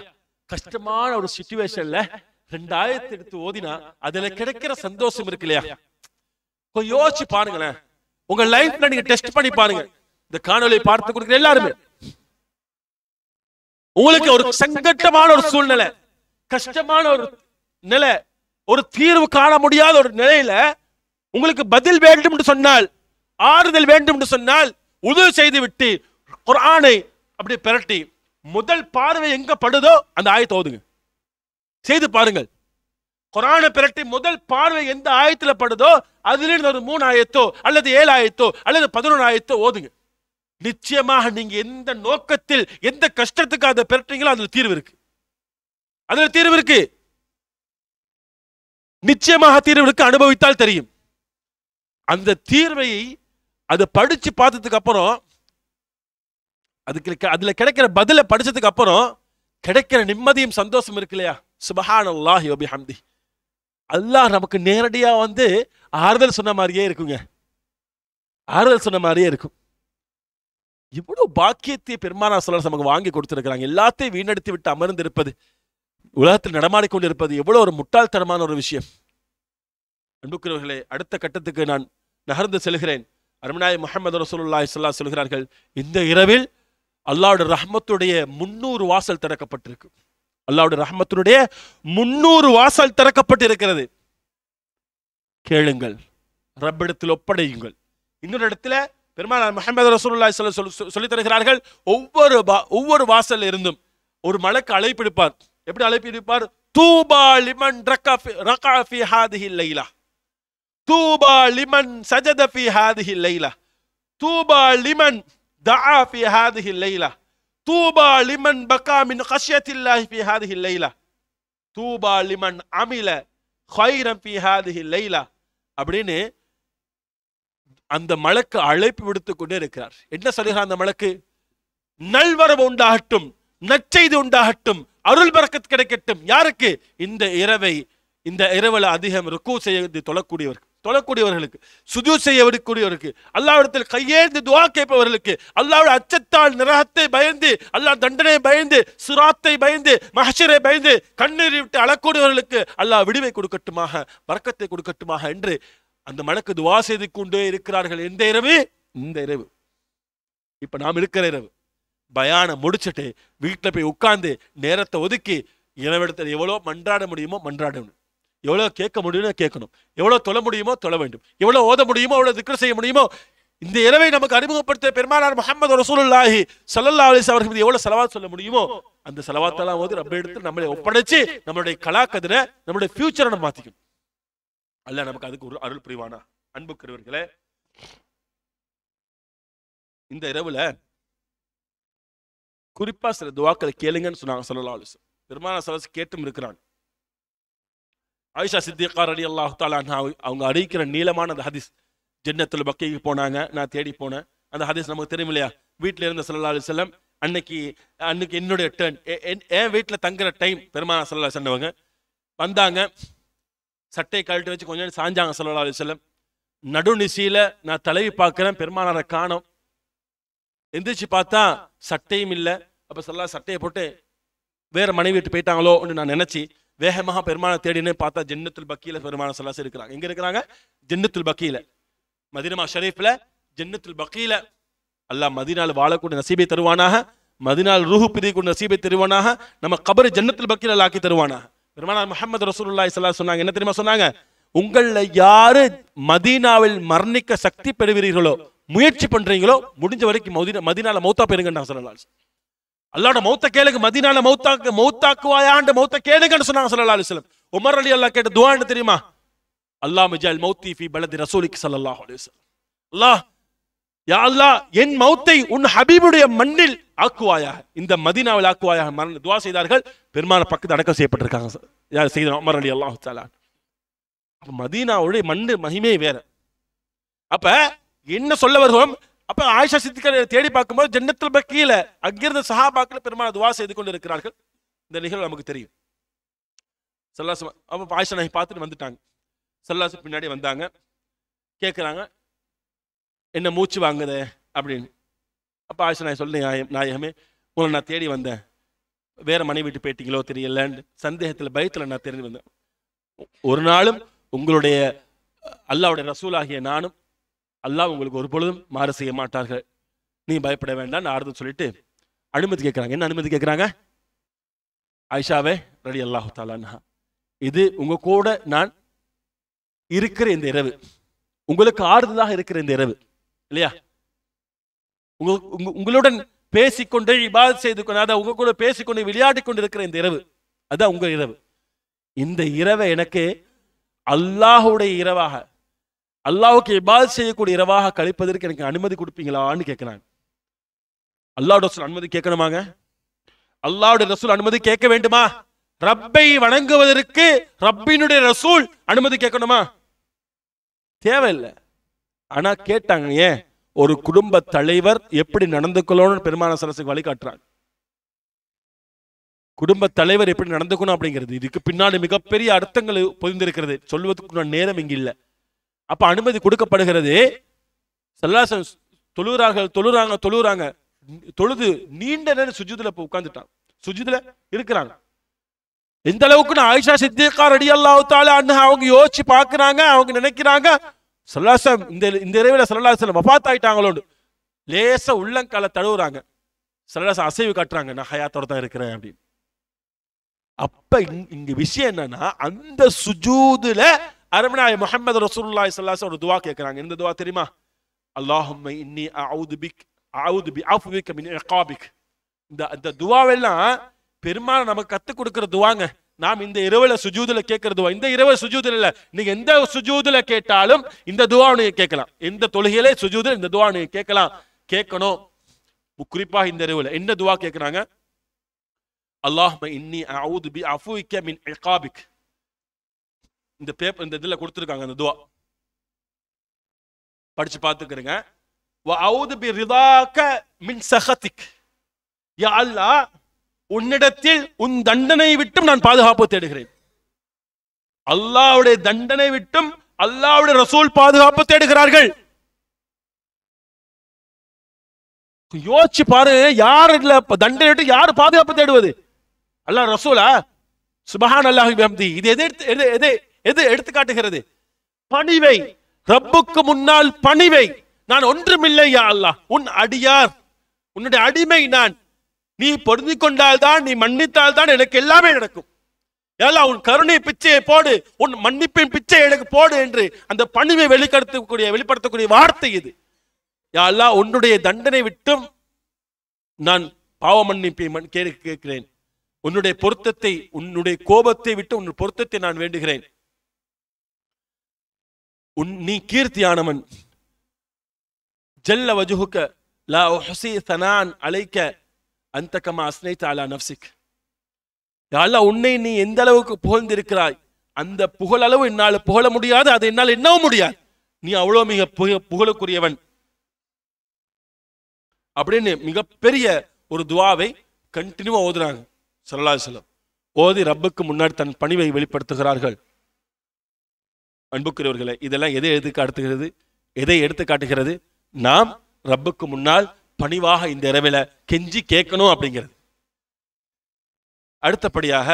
கஷ்டமான ஒரு சுச்சுவேஷன்ல ரெண்டாயிரத்தி எடுத்து ஓதினா அதுல கிடைக்கிற சந்தோஷம் இருக்கு இல்லையா கொஞ்சம் யோசிச்சு பாருங்களேன் உங்க லைஃப்ல நீங்க டெஸ்ட் பண்ணி பாருங்க இந்த காணொலியை பார்த்து கொடுக்குற எல்லாருமே உங்களுக்கு ஒரு சங்கட்டமான ஒரு சூழ்நிலை கஷ்டமான ஒரு நிலை ஒரு தீர்வு காண முடியாத ஒரு நிலையில உங்களுக்கு பதில் வேண்டும் என்று சொன்னால் ஆறுதல் வேண்டும் என்று சொன்னால் உதவி செய்து விட்டு குரானை அப்படி பிரட்டி முதல் பார்வை எங்க படுதோ அந்த ஆயத்தை ஓதுங்க செய்து பாருங்கள் குரானை பிரட்டி முதல் பார்வை எந்த ஆயத்தில் படுதோ அதிலிருந்து ஒரு மூணு ஆயத்தோ அல்லது ஏழு ஆயத்தோ அல்லது பதினொன்று ஆயத்தோ ஓதுங்க நிச்சயமாக நீங்க எந்த நோக்கத்தில் எந்த கஷ்டத்துக்கு அதை பிறட்டீங்களோ அதுல தீர்வு இருக்கு அதுல தீர்வு இருக்கு நிச்சயமாக தீர்வு இருக்கு அனுபவித்தால் தெரியும் அந்த தீர்வை அதை படிச்சு பார்த்ததுக்கு அப்புறம் அதுக்கு அதுல கிடைக்கிற பதிலை படிச்சதுக்கு அப்புறம் கிடைக்கிற நிம்மதியும் சந்தோஷம் இருக்கு இல்லையா சுபஹானி ஹம்தி அல்லாஹ் நமக்கு நேரடியாக வந்து ஆறுதல் சொன்ன மாதிரியே இருக்குங்க ஆறுதல் சொன்ன மாதிரியே இருக்கும் இவ்வளோ பாக்கியத்தை பெருமானா சொல்ல நமக்கு வாங்கி கொடுத்துருக்கிறாங்க எல்லாத்தையும் வீணடித்து விட்டு அமர்ந்து இருப்பது உலகத்தில் நடமாடிக்கொண்டு இருப்பது எவ்வளோ ஒரு முட்டாள்தனமான ஒரு விஷயம் அன்புக்குறவர்களே அடுத்த கட்டத்துக்கு நான் நகர்ந்து செல்கிறேன் அருமநாய் முகமது ரசூல்லா சொல்லா சொல்கிறார்கள் இந்த இரவில் அல்லாவுடைய ரஹ்மத்துடைய முன்னூறு வாசல் திறக்கப்பட்டிருக்கு அல்லாவுடைய ரஹமத்தினுடைய முன்னூறு வாசல் திறக்கப்பட்டிருக்கிறது கேளுங்கள் ரப்பிடத்தில் ஒப்படையுங்கள் இன்னொரு இடத்துல பெருமாள் முகமது ரசூல்லா சொல்ல சொல்லி தருகிறார்கள் ஒவ்வொரு ஒவ்வொரு வாசல் இருந்தும் ஒரு மலைக்கு அழைப்பிடுப்பார் எப்படி அழைப்பிடிப்பார் தூபா லிமன் ரகாஃபி ஹாதிஹி லைலா தூபா லிமன் சஜத ஹாதிஹி லைலா தூபா லிமன் தஆ ஹாதிஹி லைலா தூபா லிமன் பக்கா மின் கஷ்யத்தில்லாஹி ஃபி ஹாதிஹி லைலா தூபா லிமன் அமில ஹைரம் ஃபி ஹாதிஹி லைலா அப்படின்னு அந்த மலக்கு அழைப்பு விடுத்து கொண்டே இருக்கிறார் என்ன சொல்கிறார் அந்த மலக்கு நல்வரவு உண்டாகட்டும் நற்செய்தி உண்டாகட்டும் அருள் பறக்கத் கிடைக்கட்டும் யாருக்கு இந்த இரவை இந்த இரவில் அதிகம் ருக்கு செய்து தொழக்கூடியவர்கள் தொழக்கூடியவர்களுக்கு சுது செய்ய விடக்கூடியவர்களுக்கு அல்லாவிடத்தில் கையேந்து துவா கேட்பவர்களுக்கு அல்லாவிட அச்சத்தால் நிரகத்தை பயந்து அல்லாஹ் தண்டனை பயந்து சுராத்தை பயந்து மகஷரை பயந்து கண்ணீர் விட்டு அழக்கூடியவர்களுக்கு அல்லாஹ் விடுவை கொடுக்கட்டுமாக வரக்கத்தை கொடுக்கட்டுமாக என்று அந்த மனக்கு துவா செய்து கொண்டே இருக்கிறார்கள் எந்த இரவு இந்த இரவு இப்போ நாம் இருக்கிற இரவு பயான முடிச்சுட்டு வீட்டில் போய் உட்காந்து நேரத்தை ஒதுக்கி இறைவிடத்தில் எவ்வளோ மன்றாட முடியுமோ மன்றாடணும் எவ்வளோ கேட்க முடியும்னு கேட்கணும் எவ்வளோ தொழ முடியுமோ தொழ வேண்டும் எவ்வளோ ஓத முடியுமோ அவ்வளோ திக்ர செய்ய முடியுமோ இந்த இரவை நமக்கு அறிமுகப்படுத்த பெருமானார் முகமது ரசூலுல்லாஹி சல்லல்லா அலிஸ் அவர்கள் மீது எவ்வளவு செலவா சொல்ல முடியுமோ அந்த செலவாத்தெல்லாம் வந்து நம்ம எடுத்து நம்மளை ஒப்படைச்சு நம்மளுடைய கலாக்கதிரை நம்மளுடைய ஃபியூச்சரை நம்ம மாத்திக்கணும் அல்ல நமக்கு அதுக்கு ஒரு அருள் புரிவானா அன்பு இந்த இரவுல குறிப்பா சில துவாக்களை கேளுங்கன்னு சொன்னாங்க சல்லா அலிஸ் பெருமான சலஸ் கேட்டும் இருக்கிறான் ஐஷா சித்திகார் அலி அல்லாஹ் தாலா அவங்க அறிவிக்கிற நீளமான அந்த ஹதீஸ் ஜென்னத்தில் பக்கைக்கு போனாங்க நான் தேடி போனேன் அந்த ஹதீஸ் நமக்கு தெரியும் இல்லையா வீட்டில் இருந்த சல்லா அலி செல்லம் அன்னைக்கு அன்னைக்கு என்னுடைய டேர்ன் என் வீட்டில் தங்குற டைம் பெருமானா சல்லா சொன்னவங்க வந்தாங்க சட்டையை கழட்டி வச்சு கொஞ்சம் சாஞ்சாங்க சல்லா அலி செல்லம் நடுநிசியில் நான் தலைவி பார்க்குறேன் பெருமானாரை காணும் எந்திரிச்சு பார்த்தா சட்டையும் இல்லை அப்போ சல்லா சட்டையை போட்டு வேற மனைவி போயிட்டாங்களோ போயிட்டாங்களோன்னு நான் நினச்சி வேகமாக பெருமானை தேடினே பார்த்தா ஜென்னத்துல் பக்கியில பெருமான சலாசி இருக்கிறாங்க எங்க இருக்கிறாங்க ஜென்னத்துல் பக்கியில மதினமா ஷரீஃப்ல ஜென்னத்துல் பக்கியில அல்லாஹ் மதினால் வாழக்கூடிய நசீபை தருவானாக மதினால் ரூஹு பிரிக்கூடிய நசீபை தருவானாக நம்ம கபரு ஜன்னத்தில் பக்கியில் ஆக்கி தருவானாக பெருமானார் முகமது ரசூல்லா இஸ்லா சொன்னாங்க என்ன தெரியுமா சொன்னாங்க உங்களில் யாரு மதீனாவில் மரணிக்க சக்தி பெறுவீர்களோ முயற்சி பண்றீங்களோ முடிஞ்ச வரைக்கும் மதினால மௌத்தா பெறுங்க நான் சொல்லலாம் அல்லாட மௌத்த கேளுங்க மதினால மௌத்தாக்கு மௌத்தாக்குவாயாண்டு மௌத்த கேளுங்கன்னு சொன்னாங்க சல்லா அலிஸ்லம் உமர் அலி அல்லா கேட்ட துவான்னு தெரியுமா அல்லா மிஜால் மௌத்தி ஃபி பலதி ரசூலிக்கு சல்லாஹ் அலிஸ்லம் அல்லாஹ் யா அல்லா என் மௌத்தை உன் ஹபீபுடைய மண்ணில் ஆக்குவாயாக இந்த மதினாவில் ஆக்குவாயாக மரண துவா செய்தார்கள் பெருமான பக்கத்து அடக்கம் செய்யப்பட்டிருக்காங்க யார் செய்த உமர் அலி அல்லாஹு தாலா மதீனாவுடைய மண்ணு மகிமே வேற அப்ப என்ன சொல்ல வருகிறோம் அப்ப ஆயிஷா சித்திகரை தேடி பார்க்கும்போது ஜன்னத்தில் போய் கீழே அங்கிருந்த சஹாபாக்கள் பெருமாள் துவா செய்து கொண்டு இருக்கிறார்கள் இந்த நிகழ்வு நமக்கு தெரியும் சல்லாசு அப்போ ஆயிஷா நகை பார்த்துட்டு வந்துட்டாங்க சல்லாசு பின்னாடி வந்தாங்க கேட்குறாங்க என்ன மூச்சு வாங்குதே அப்படின்னு அப்போ ஆயிஷா நாய் சொல்லி நாயகமே உங்களை நான் தேடி வந்தேன் வேற மனைவி விட்டு போயிட்டீங்களோ தெரியலன்னு சந்தேகத்தில் பயத்தில் நான் தெரிஞ்சு வந்தேன் ஒரு நாளும் உங்களுடைய அல்லாவுடைய ரசூலாகிய நானும் அல்லாஹ் உங்களுக்கு ஒரு பொழுதும் மாறு செய்ய மாட்டார்கள் நீ பயப்பட வேண்டாம் ஆறுதல் சொல்லிட்டு அனுமதி கேட்குறாங்க என்ன அனுமதி கேட்குறாங்க ஐஷாவே ரடி அல்லாஹு தாலானா இது உங்கள் கூட நான் இருக்கிற இந்த இரவு உங்களுக்கு ஆறுதலாக இருக்கிற இந்த இரவு இல்லையா உங்களுக்கு உங்களுடன் பேசிக்கொண்டே இபாத் செய்து கொண்டு அதை உங்க கூட பேசிக்கொண்டு விளையாடி கொண்டு இருக்கிற இந்த இரவு அதான் உங்கள் இரவு இந்த இரவை எனக்கு அல்லாஹுடைய இரவாக அல்லாவுக்கு இபால் செய்யக்கூடிய இரவாக கழிப்பதற்கு எனக்கு அனுமதி கொடுப்பீங்களான்னு கேட்கிறாங்க அல்லாவோட ரசூல் அனுமதி கேட்கணுமாங்க அல்லாவுடைய ரசூல் அனுமதி கேட்க வேண்டுமா ரப்பை வணங்குவதற்கு ரப்பினுடைய ரசூல் அனுமதி கேட்கணுமா தேவையில்லை ஆனா கேட்டாங்க ஏன் ஒரு குடும்ப தலைவர் எப்படி நடந்து கொள்ளணும்னு பெருமான சரசுக்கு வழிகாட்டுறாங்க குடும்ப தலைவர் எப்படி நடந்துக்கணும் அப்படிங்கிறது இதுக்கு பின்னாடி மிகப்பெரிய அர்த்தங்கள் பொதிந்திருக்கிறது சொல்வதற்கு நேரம் இங்க இல்லை அப்ப அனுமதி கொடுக்கப்படுகிறது சல்லாசம் தொழுகிறார்கள் தொழுறாங்க தொழுகிறாங்க தொழுது நீண்ட நேரம் சுஜிதுல இப்ப உட்காந்துட்டான் சுஜிதுல இருக்கிறாங்க எந்த அளவுக்கு நான் ஆயிஷா சித்திகா ரெடி அல்லாவுத்தால அண்ணா அவங்க யோசிச்சு பாக்குறாங்க அவங்க நினைக்கிறாங்க சல்லாசம் இந்த இந்த இரவில் சல்லாசன் வபாத் ஆயிட்டாங்களோண்டு லேச உள்ளங்கால தழுவுறாங்க சல்லாசம் அசைவு காட்டுறாங்க நான் ஹயாத்தோட தான் இருக்கிறேன் அப்படின்னு அப்ப இங்க விஷயம் என்னன்னா அந்த சுஜூதுல அரமனாய முஹம்மது ரசூல்லாய் சல்லாஸ் ஒரு துவா கேட்குறாங்க எந்த துவா தெரியுமா அல்லாஹும் இன்னி அவுது பிக் அவுது பி ஆஃபிக் மின் எக்காபிக் இந்த இந்த துவாவெல்லாம் பெருமாள் நமக்கு கற்றுக் கொடுக்குற துவாங்க நாம் இந்த இரவுல சுஜூதுல கேட்கறதுவா இந்த இரவு சுஜூதுல இல்ல நீங்க எந்த சுஜூதுல கேட்டாலும் இந்த துவா நீங்க கேட்கலாம் எந்த தொழுகையிலே சுஜூதுல இந்த துவா நீங்க கேட்கலாம் கேட்கணும் குறிப்பாக இந்த இரவுல என்ன துவா கேட்கிறாங்க அல்லாஹ் இன்னி அவுது பி அஃபுக்க மின் இகாபிக் இந்த பேப்பர் இந்த இதில் கொடுத்துருக்காங்க அந்த துவா படிச்சு பார்த்துக்கிறேங்க அவுது பி ரிதாக்க மின் சஹதிக் யா அல்லா உன்னிடத்தில் உன் தண்டனை விட்டும் நான் பாதுகாப்பு தேடுகிறேன் அல்லாவுடைய தண்டனை விட்டும் அல்லாவுடைய ரசூல் பாதுகாப்பு தேடுகிறார்கள் யோசிச்சு பாரு யார் இல்ல தண்டனை விட்டு யார் பாதுகாப்பு தேடுவது அல்லா ரசூலா சுபஹான் அல்லாஹ் இது எதிர்த்து எதை எது எடுத்து காட்டுகிறது பணிவை ரப்புக்கு முன்னால் பணிவை நான் ஒன்றுமில்லை யா அல்லா உன் அடியார் உன்னுடைய அடிமை நான் நீ பொருந்தி கொண்டால் தான் நீ மன்னித்தால் தான் எனக்கு எல்லாமே நடக்கும் ஏலா உன் கருணை பிச்சையை போடு உன் மன்னிப்பின் பிச்சை எனக்கு போடு என்று அந்த பணிவை வெளிப்படுத்தக்கூடிய வெளிப்படுத்தக்கூடிய வார்த்தை இது யாழ்லா உன்னுடைய தண்டனை விட்டும் நான் பாவ மன்னிப்பை கேட்கிறேன் உன்னுடைய பொருத்தத்தை உன்னுடைய கோபத்தை விட்டு உன் பொருத்தத்தை நான் வேண்டுகிறேன் உன் நீ கீர்த்தியானவன் ஜல்ல வஜுஹுக்க லா ஹுசி தனான் அழைக்க அந்த கமா அஸ்னைத் அலா நப்சிக் யாழ்லா உன்னை நீ எந்த அளவுக்கு புகழ்ந்திருக்கிறாய் அந்த புகழளவு என்னால் புகழ முடியாது அதை என்னால் என்னவும் முடியாது நீ அவ்வளோ மிக புக புகழுக்குரியவன் அப்படின்னு மிகப்பெரிய ஒரு துவாவை கண்டினியூவாக ஓதுறாங்க சொல்லலா செல்லம் ஓதி ரப்புக்கு முன்னாடி தன் பணிவை வெளிப்படுத்துகிறார்கள் அன்புக்குரியவர்களை இதெல்லாம் எதை எடுத்து காட்டுகிறது எதை எடுத்து காட்டுகிறது நாம் ரப்புக்கு முன்னால் பணிவாக இந்த இரவில் கெஞ்சி கேட்கணும் அப்படிங்கிறது அடுத்தபடியாக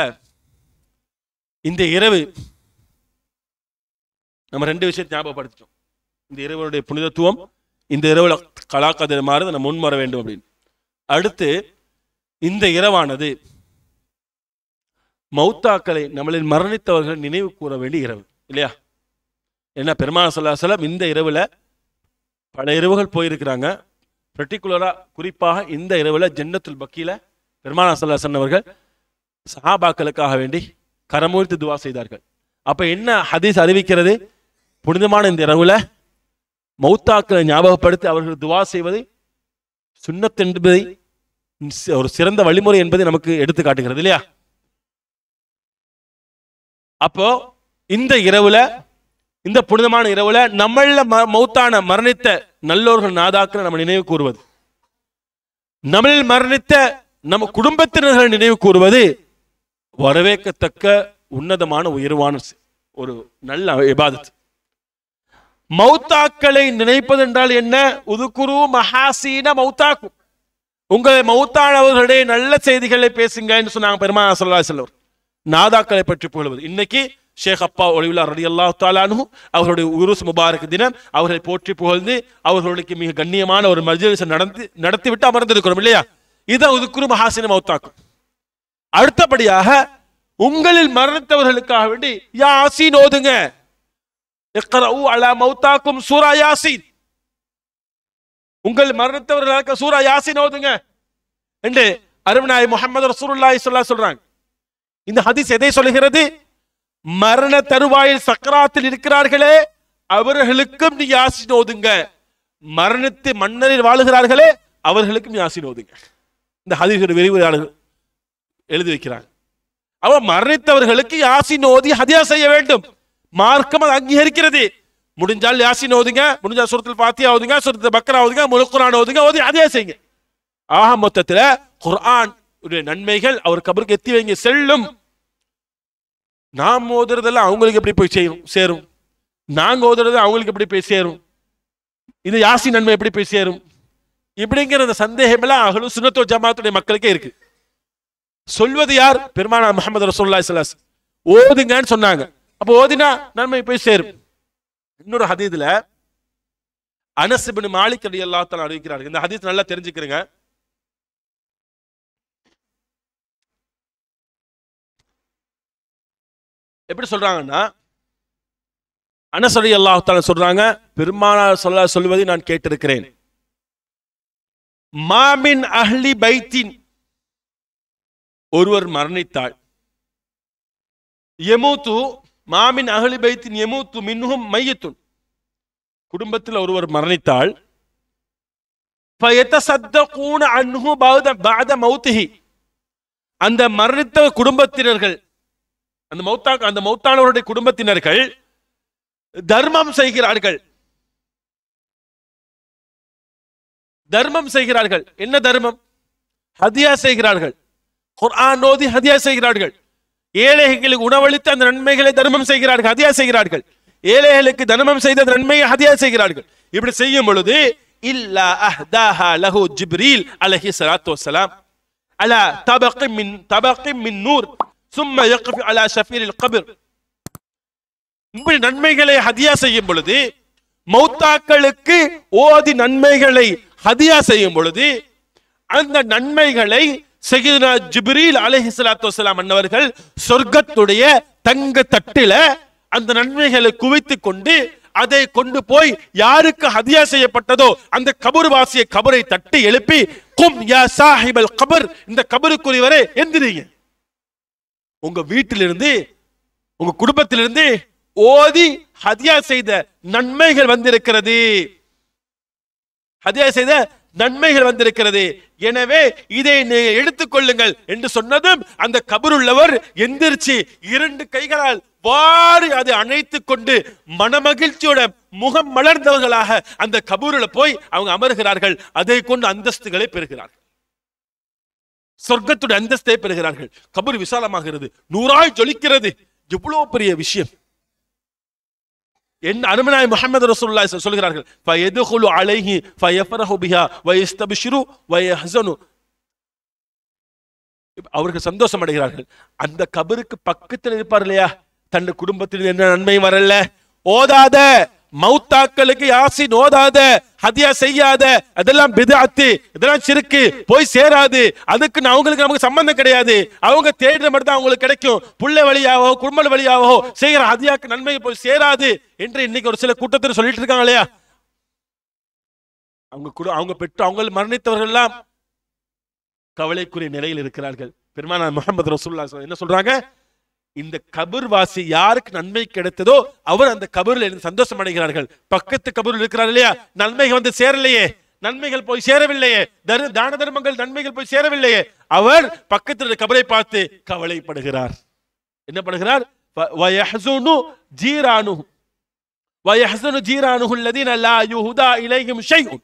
இந்த இரவு நம்ம ரெண்டு விஷயத்தை ஞாபகப்படுத்தோம் இந்த இரவனுடைய புனிதத்துவம் இந்த இரவுல கலாக்கதிர் மாறுது நம்ம முன்வர வேண்டும் அப்படின்னு அடுத்து இந்த இரவானது மௌத்தாக்களை நம்மளில் மரணித்தவர்கள் நினைவு கூற வேண்டிய இரவு இல்லையா ஏன்னா பெருமான சல்லாசலம் இந்த இரவில் பல இரவுகள் போயிருக்கிறாங்க பர்டிகுலராக குறிப்பாக இந்த இரவில் ஜன்னத்துல் பக்கியில் பெருமான சல்லாசன் அவர்கள் சஹாபாக்களுக்காக வேண்டி கரமூர்த்தி துவா செய்தார்கள் அப்போ என்ன ஹதீஸ் அறிவிக்கிறது புனிதமான இந்த இரவில் மௌத்தாக்களை ஞாபகப்படுத்தி அவர்கள் துவா செய்வது சுண்ணத் என்பதை ஒரு சிறந்த வழிமுறை என்பதை நமக்கு எடுத்து காட்டுகிறது இல்லையா அப்போ இந்த இரவுல இந்த புனிதமான இரவுல நம்மள மௌத்தான மரணித்த நல்லோர்கள் நாதாக்களை நம்ம நினைவு கூறுவது நம்மளில் மரணித்த நம்ம குடும்பத்தினர்கள் நினைவு கூறுவது வரவேற்கத்தக்க உன்னதமான உயர்வான ஒரு நல்ல இபாதத் மௌத்தாக்களை நினைப்பது என்றால் என்ன உதுக்குரு மகாசீன மௌத்தாக்கு உங்களை மௌத்தானவர்களுடைய நல்ல செய்திகளை என்று சொன்னாங்க பெருமா செல்லவர் நாதாக்களை பற்றி புகழ்வது இன்னைக்கு ஷேக் அப்பா ஒளிவுல்லா ரடி அல்லா தாலானு அவர்களுடைய உருஸ் முபாரக் தினம் அவர்களை போற்றி புகழ்ந்து அவர்களுக்கு மிக கண்ணியமான ஒரு மஜ்லிஸ் நடந்து நடத்திவிட்டு அமர்ந்திருக்கிறோம் இல்லையா இதான் உதுக்குரு மகாசின மௌத்தாக்கும் அடுத்தபடியாக உங்களில் மரணத்தவர்களுக்காக வேண்டி யாசின் ஓதுங்க அலா மௌத்தாக்கும் சூரா யாசின் உங்கள் மரணத்தவர்களுக்கு சூரா யாசின் ஓதுங்க என்று அருமநாய் முகமது ரசூலுல்லாய் சொல்லா சொல்றாங்க இந்த ஹதீஸ் எதை சொல்லுகிறது மரண தருவாயில் சக்கராத்தில் இருக்கிறார்களே அவர்களுக்கும் நீ யாசின் ஓதுங்க மரணத்தை மன்னரில் வாழுகிறார்களே அவர்களுக்கும் யாசின் ஓதுங்க இந்த ஹதீஸோட விரிவுரையாளர்கள் எழுதி வைக்கிறாங்க அவன் மரணித்தவர்களுக்கு யாசின் ஓதி ஹதியா செய்ய வேண்டும் மார்க்கம் அது அங்கீகரிக்கிறது முடிஞ்சால் யாசி நோதுங்க முடிஞ்சால் சுரத்தில் பாத்தி ஆகுதுங்க சுரத்தில் பக்கர் ஆகுதுங்க முழுக்குரான் ஓதுங்க ஓதி ஹதியா செய்யுங்க ஆக மொத்தத்தில் குர்ஆன் நன்மைகள் அவர் கபருக்கு எத்தி வைங்க செல்லும் நாம் ஓதுறதெல்லாம் அவங்களுக்கு எப்படி போய் சேரும் சேரும் நாங்கள் ஓதுறது அவங்களுக்கு எப்படி போய் சேரும் இது யாசி நன்மை எப்படி போய் சேரும் இப்படிங்கிற அந்த சந்தேகமெல்லாம் அகலு சுனத்தோ ஜமாத்துடைய மக்களுக்கே இருக்கு சொல்வது யார் பெருமானா முகமது ரசோல்லா சலாஸ் ஓதுங்கன்னு சொன்னாங்க அப்போ ஓதினா நன்மை போய் சேரும் இன்னொரு ஹதீதுல அனசிபின் மாளிகை அடி எல்லாத்தாலும் அறிவிக்கிறார்கள் இந்த ஹதீஸ் நல்லா தெரிஞ்சுக்கிறேங்க எப்படி சொல்றாங்கன்னா அனசரி அல்லாஹால சொல்றாங்க பெருமானார் சொல்ல சொல்வதை நான் கேட்டிருக்கிறேன் மாமின் அஹ்லி பைத்தின் ஒருவர் மரணித்தாள் எமூத்து மாமின் அகலி பைத்தின் எமூத்து மின்னும் மையத்துன் குடும்பத்தில் ஒருவர் மரணித்தாள் அந்த மரணித்த குடும்பத்தினர்கள் அந்த மௌத்தா அந்த மௌத்தானவருடைய குடும்பத்தினர்கள் தர்மம் செய்கிறார்கள் தர்மம் செய்கிறார்கள் என்ன தர்மம் ஹதியா செய்கிறார்கள் குர்ஆன் ஓதி ஹதியா செய்கிறார்கள் ஏழைகளுக்கு உணவளித்து அந்த நன்மைகளை தர்மம் செய்கிறார்கள் ஹதியா செய்கிறார்கள் ஏழைகளுக்கு தர்மம் செய்த நன்மையை ஹதியா செய்கிறார்கள் இப்படி செய்யும் பொழுது இல்லா அஹ்தாஹா லஹு ஜிப்ரீல் அலஹி சலாத்து வசலாம் அலா தபகி மின் தபக்கி மின் நூர் சும்மா யக்ஃபி அலா ஷஃபீரில் கபிர் இப்படி நன்மைகளை ஹதியா செய்யும் பொழுது மௌத்தாக்களுக்கு ஓதி நன்மைகளை ஹதியா செய்யும் பொழுது அந்த நன்மைகளை சகிதுனா ஜிப்ரீல் அலஹி சலாத்து வலாம் அன்னவர்கள் சொர்க்கத்துடைய தங்க தட்டில அந்த நன்மைகளை குவித்து கொண்டு அதை கொண்டு போய் யாருக்கு ஹதியா செய்யப்பட்டதோ அந்த கபர் வாசிய கபரை தட்டி எழுப்பி கும் யா சாஹிபல் கபர் இந்த கபருக்குரியவரே எந்திரீங்க உங்க வீட்டிலிருந்து உங்க குடும்பத்திலிருந்து ஓதி ஹதியா செய்த நன்மைகள் வந்திருக்கிறது ஹதியா செய்த நன்மைகள் வந்திருக்கிறது எனவே இதை எடுத்துக்கொள்ளுங்கள் என்று சொன்னதும் அந்த கபருள்ளவர் எந்திரிச்சு இரண்டு கைகளால் வாரி அதை அணைத்து கொண்டு மனமகிழ்ச்சியோட முகம் மலர்ந்தவர்களாக அந்த கபூரில் போய் அவங்க அமர்கிறார்கள் அதை கொண்டு அந்தஸ்துகளை பெறுகிறார்கள் சொர்க்கத்துடைய அந்தஸ்தை பெறுகிறார்கள் கபர் விசாலமாகிறது நூறாய் ஜொலிக்கிறது எவ்வளவு பெரிய விஷயம் என் அருமனாய் முகமது ரசூல்லா சொல்கிறார்கள் ஃபயதுகுலு அலைஹி ஃபயஃபரஹு பிஹா வயஸ்தபிஷிரு வயஹசனு அவர்கள் சந்தோஷம் அடைகிறார்கள் அந்த கபருக்கு பக்கத்தில் இருப்பார் இல்லையா தன் குடும்பத்தில் என்ன நன்மை வரல ஓதாத மௌத்தாக்களுக்கு யாசி நோதாத ஹதியா செய்யாத அதெல்லாம் பிதாத்து இதெல்லாம் சிறுக்கு போய் சேராது அதுக்கு அவங்களுக்கு நமக்கு சம்பந்தம் கிடையாது அவங்க தேடுற மட்டும் தான் அவங்களுக்கு கிடைக்கும் புள்ள வழியாவோ குடும்ப வழியாகவோ செய்கிற ஹதியாக்கு நன்மை போய் சேராது என்று இன்னைக்கு ஒரு சில கூட்டத்தில் சொல்லிட்டு இருக்காங்க இல்லையா அவங்க அவங்க பெற்று அவங்க மரணித்தவர்கள் எல்லாம் கவலைக்குரிய நிலையில் இருக்கிறார்கள் பெருமானா முகமது ரசூல்லா என்ன சொல்றாங்க இந்த கபூர் வாசி யாருக்கு நன்மை கிடைத்ததோ அவர் அந்த கபூரில் சந்தோஷம் அடைகிறார்கள் பக்கத்து கபூரில் இருக்கிறார் இல்லையா நன்மைகள் வந்து சேரலையே நன்மைகள் போய் சேரவில்லையே தரு தான தர்மங்கள் நன்மைகள் போய் சேரவில்லையே அவர் பக்கத்தில் கபரை பார்த்து கவலைப்படுகிறார் என்ன பண்ணுகிறார் வயஹசுனு ஜீரானு வயஹசுனு ஜீரானு உள்ளதின் அல்லா இலையும் ஷைஹுன்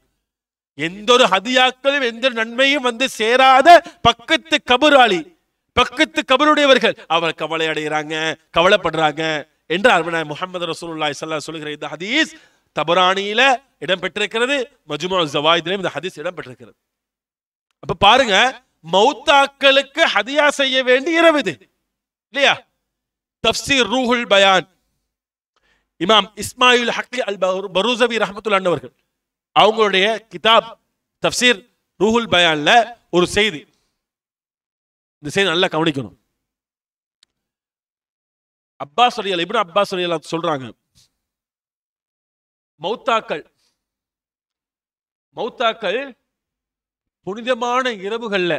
எந்த ஒரு ஹதியாக்களும் எந்த நன்மையும் வந்து சேராத பக்கத்து கபுராளி பக்கத்து கபருடையவர்கள் அவர் கவலை அடைகிறாங்க கவலைப்படுறாங்க என்று முகமது ரசூலுல்லாய் சல்லா சொல்லுகிற இந்த ஹதீஸ் தபரானியில இடம்பெற்றிருக்கிறது மஜ்மா ஜவாயிதிலும் இந்த ஹதீஸ் இடம்பெற்றிருக்கிறது அப்ப பாருங்க மௌத்தாக்களுக்கு ஹதியா செய்ய வேண்டிய இரவு இது இல்லையா தப்சீர் ரூஹுல் பயான் இமாம் இஸ்மாயில் ஹக்கி அல் பரூசவி ரஹமத்துல் அண்ணவர்கள் அவங்களுடைய கிதாப் தப்சீர் ரூஹுல் பயான்ல ஒரு செய்தி இந்த செய்தி நல்லா கவனிக்கணும் அப்பா அடியல் இப்படி அப்பா அடியல் சொல்றாங்க மௌத்தாக்கள் மௌத்தாக்கள் புனிதமான இரவுகள்ல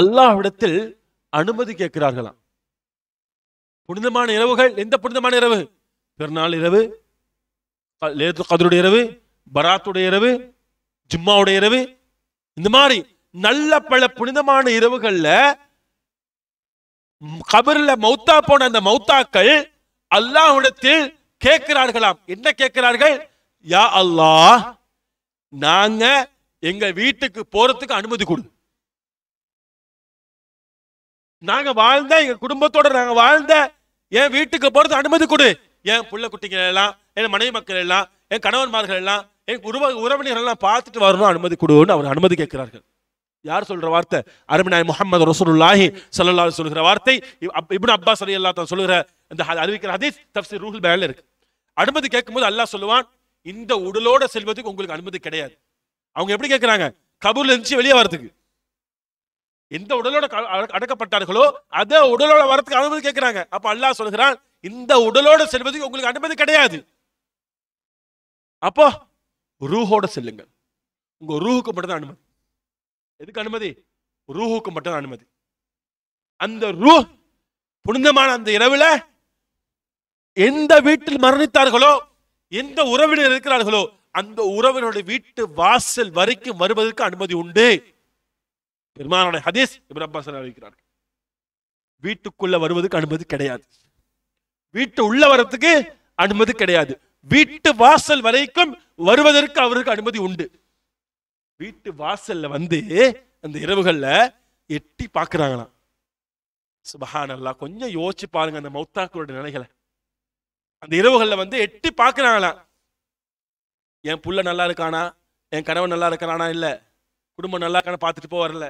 அல்லாஹ்விடத்தில் அனுமதி கேட்கிறார்களாம் புனிதமான இரவுகள் எந்த புனிதமான இரவு பெருநாள் இரவு கதருடைய இரவு பராத்துடைய இரவு ஜிம்மாவுடைய இரவு இந்த மாதிரி நல்ல பல புனிதமான இரவுகள்ல கபர்ல மௌத்தா போன அந்த மௌத்தாக்கள் அல்லாஹிடத்தில் கேட்கிறார்களாம் என்ன கேட்கிறார்கள் யா அல்லாஹ் நாங்க எங்க வீட்டுக்கு போறதுக்கு அனுமதி கொடு நாங்க வாழ்ந்த எங்க குடும்பத்தோட நாங்க வாழ்ந்த என் வீட்டுக்கு போறது அனுமதி கொடு என் புள்ள குட்டிகள் எல்லாம் என் மனைவி மக்கள் எல்லாம் என் கணவன்மார்கள் எல்லாம் என் உறவ உறவினர்கள் எல்லாம் பார்த்துட்டு வரணும் அனுமதி கொடுன்னு அவர் அனுமதி கேட்கிறார்கள் யார் சொல்ற வார்த்தை அருமநாய் முகமது ரசூலுல்லாஹி சல்லா சொல்கிற வார்த்தை இப்னு அப்பாஸ் அலி அல்லா தான் சொல்லுகிற இந்த அறிவிக்கிற ஹதீஸ் தப்சி ரூஹல் பேல இருக்கு அனுமதி கேட்கும்போது அல்லாஹ் சொல்லுவான் இந்த உடலோட செல்வத்துக்கு உங்களுக்கு அனுமதி கிடையாது அவங்க எப்படி கேட்கிறாங்க கபூர்ல இருந்துச்சு வெளியே வரதுக்கு எந்த உடலோட அடக்கப்பட்டார்களோ அத உடலோட வரத்துக்கு அனுமதி கேட்கிறாங்க அப்ப அல்லாஹ் சொல்கிறான் இந்த உடலோட செல்வதுக்கு உங்களுக்கு அனுமதி கிடையாது அப்போ ரூஹோட செல்லுங்கள் உங்க ரூஹுக்கு மட்டும்தான் அனுமதி எதுக்கு அனுமதி ரூஹுக்கு மட்டும் அனுமதி அந்த ரூ புனிதமான அந்த இரவில் எந்த வீட்டில் மரணித்தார்களோ எந்த உறவினர் இருக்கிறார்களோ அந்த உறவினருடைய வீட்டு வாசல் வரைக்கும் வருவதற்கு அனுமதி உண்டு பெருமானோட ஹதீஸ் இப்ர அப்பாஸ் அறிவிக்கிறார் வீட்டுக்குள்ள வருவதற்கு அனுமதி கிடையாது வீட்டு உள்ள வர்றதுக்கு அனுமதி கிடையாது வீட்டு வாசல் வரைக்கும் வருவதற்கு அவருக்கு அனுமதி உண்டு வீட்டு வாசல்ல வந்து அந்த இரவுகள்ல எட்டி பார்க்குறாங்களாம் சுபஹானல்லா கொஞ்சம் யோசிச்சு பாருங்க அந்த மௌத்தாக்களோட நிலைகளை அந்த இரவுகள்ல வந்து எட்டி பார்க்குறாங்களாம் என் புள்ள நல்லா இருக்கானா என் கணவன் நல்லா இருக்கானா இல்லை குடும்பம் நல்லா இருக்கான பார்த்துட்டு போவரில்ல